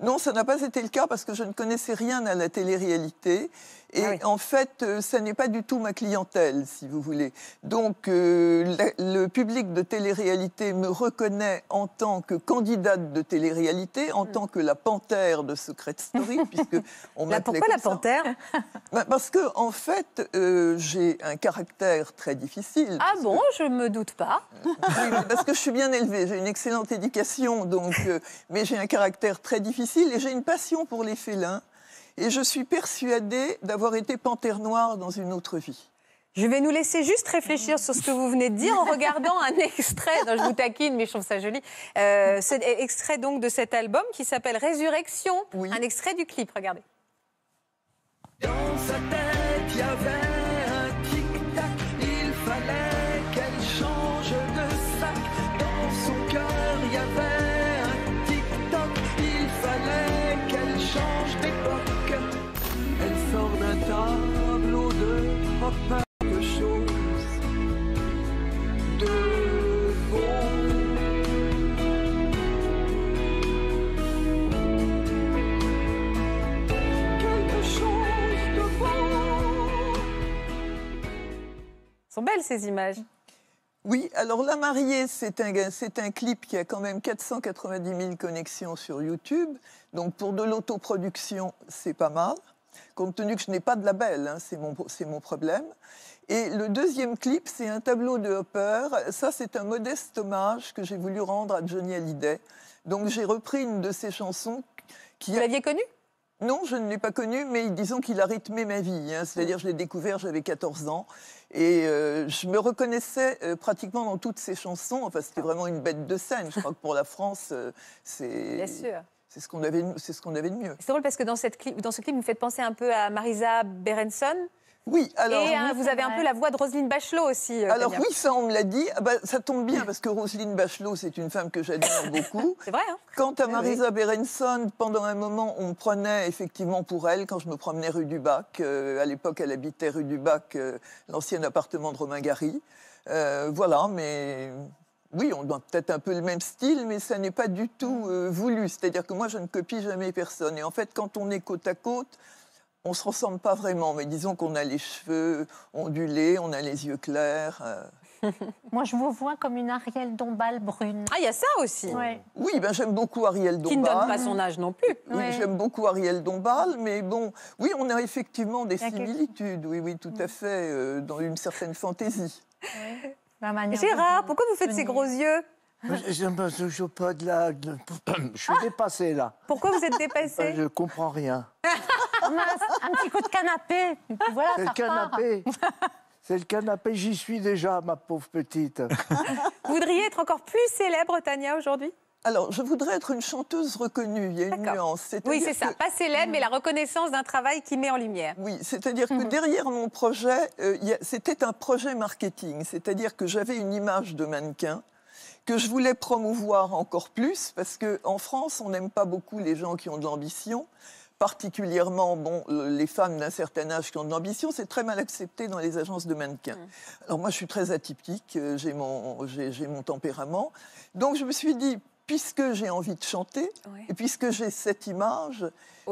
Non, ça n'a pas été le cas parce que je ne connaissais rien à la télé-réalité et ah en fait, euh, ça n'est pas du tout ma clientèle, si vous voulez. Donc, euh, le public de télé-réalité me reconnaît en tant que candidate de télé-réalité, en hmm. tant que la panthère de Secret Story, puisque on Pourquoi la panthère bah, Parce que, en fait, euh, j'ai un caractère très difficile. Ah bon, je me doute pas. oui, parce que je suis bien élevée, j'ai une excellente éducation, donc, mais j'ai un caractère très difficile et j'ai une passion pour les félins. Et je suis persuadée d'avoir été panthère noire dans une autre vie. Je vais nous laisser juste réfléchir sur ce que vous venez de dire en regardant un extrait. je vous taquine, mais je trouve ça joli. Euh, cet extrait donc de cet album qui s'appelle Résurrection. Un extrait du clip, regardez. Dans sa tête, y avait... sont belles ces images. Oui, alors La Mariée, c'est un, clip qui a quand même 490 000 connexions sur YouTube. Donc pour de l'autoproduction, c'est pas mal. Compte tenu que je n'ai pas de label, hein, c'est mon, problème. Et le deuxième clip, c'est un tableau de Hopper. Ça, c'est un modeste hommage que j'ai voulu rendre à Johnny Hallyday. Donc j'ai repris une de ses chansons. Qui Vous l'aviez connue non, je ne l'ai pas connu, mais disons qu'il a rythmé ma vie. Hein. C'est-à-dire, je l'ai découvert, j'avais 14 ans. Et euh, je me reconnaissais euh, pratiquement dans toutes ces chansons. Enfin, c'était vraiment une bête de scène. Je crois que pour la France, euh, c'est. C'est ce qu'on avait, ce de mieux. C'est drôle parce que dans, ce clip, vous faites penser un peu à Marisa Berenson, oui, alors. Et hein, vous avez un peu la voix de Roselyne Bachelot aussi. Euh, alors, oui, ça, on me l'a dit. Ah, bah, ça tombe bien parce que Roselyne Bachelot, c'est une femme que j'admire beaucoup. C'est vrai, hein. Quant à Marisa Berenson, pendant un moment, on me prenait effectivement pour elle quand je me promenais rue du Bac. Euh, à l'époque, elle habitait rue du Bac, euh, l'ancien appartement de Romain Gary. voilà, mais oui, on doit peut-être un peu le même style, mais ça n'est pas du tout voulu. C'est-à-dire que moi, je ne copie jamais personne. Et en fait, quand on est côte à côte, on se ressemble pas vraiment, mais disons qu'on a les cheveux ondulés, on a les yeux clairs. Euh. Moi, je vous vois comme une Ariel Dombal brune. Ah, il y a ça aussi. Oui, ben j'aime beaucoup Ariel Dombal. Qui ne donne pas son âge non plus. Oui, j'aime beaucoup Ariel Dombal, mais bon, oui, on a effectivement des similitudes. Oui, oui, tout à mm. fait, euh, dans une certaine fantaisie. Bah, Gérard, pourquoi vous faites ces gros yeux je ne joue pas de la. Je suis ah dépassé là. Pourquoi vous êtes dépassé Je comprends rien un petit coup de canapé. c'est le canapé. C'est le canapé, j'y suis déjà, ma pauvre petite. Vous voudriez être encore plus célèbre, Tania, aujourd'hui alors, je voudrais être une chanteuse reconnue. Il y a une nuance. Oui, c'est ça. Pas célèbre, hmm. mais la reconnaissance d'un travail qui met en lumière. Oui, c'est-à-dire que hmm. derrière mon projet, euh, c'était un projet marketing. C'est-à-dire que j'avais une image de mannequin que je voulais promouvoir encore plus parce qu'en France, on n'aime pas beaucoup les gens qui ont de l'ambition particulièrement bon, euh, les femmes d'un certain âge qui ont de l'ambition, c'est très mal accepté dans les agences de mannequins. Mmh. Alors moi, je suis très atypique, euh, j'ai mon, mon tempérament. Donc je me suis dit, puisque j'ai envie de chanter, et puisque j'ai cette image,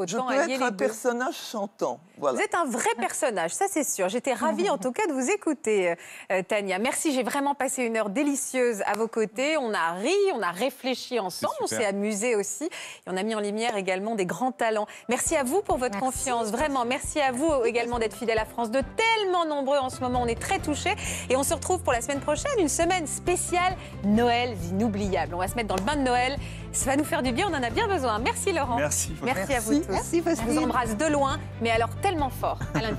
je peux être un personnage chantant. Vous êtes un vrai personnage, ça c'est sûr. J'étais ravie en tout cas de vous écouter, euh, euh, Tania. Merci, j'ai vraiment passé une heure délicieuse à vos côtés. On a ri, on a réfléchi ensemble, on s'est amusé aussi. Et on a mis en lumière également des grands talents. Merci à vous pour votre confiance, vraiment. Merci à vous également d'être fidèle à France. De tellement nombreux en ce moment, on est très touchés. Et on se retrouve pour la semaine prochaine, une semaine spéciale Noël inoubliable. On va se mettre dans le bain de Noël. Ça va nous faire du bien, on en a bien besoin. Merci Laurent. Merci. Merci, à vous tous. Merci, vous embrasse de loin, mais alors tellement fort. À lundi.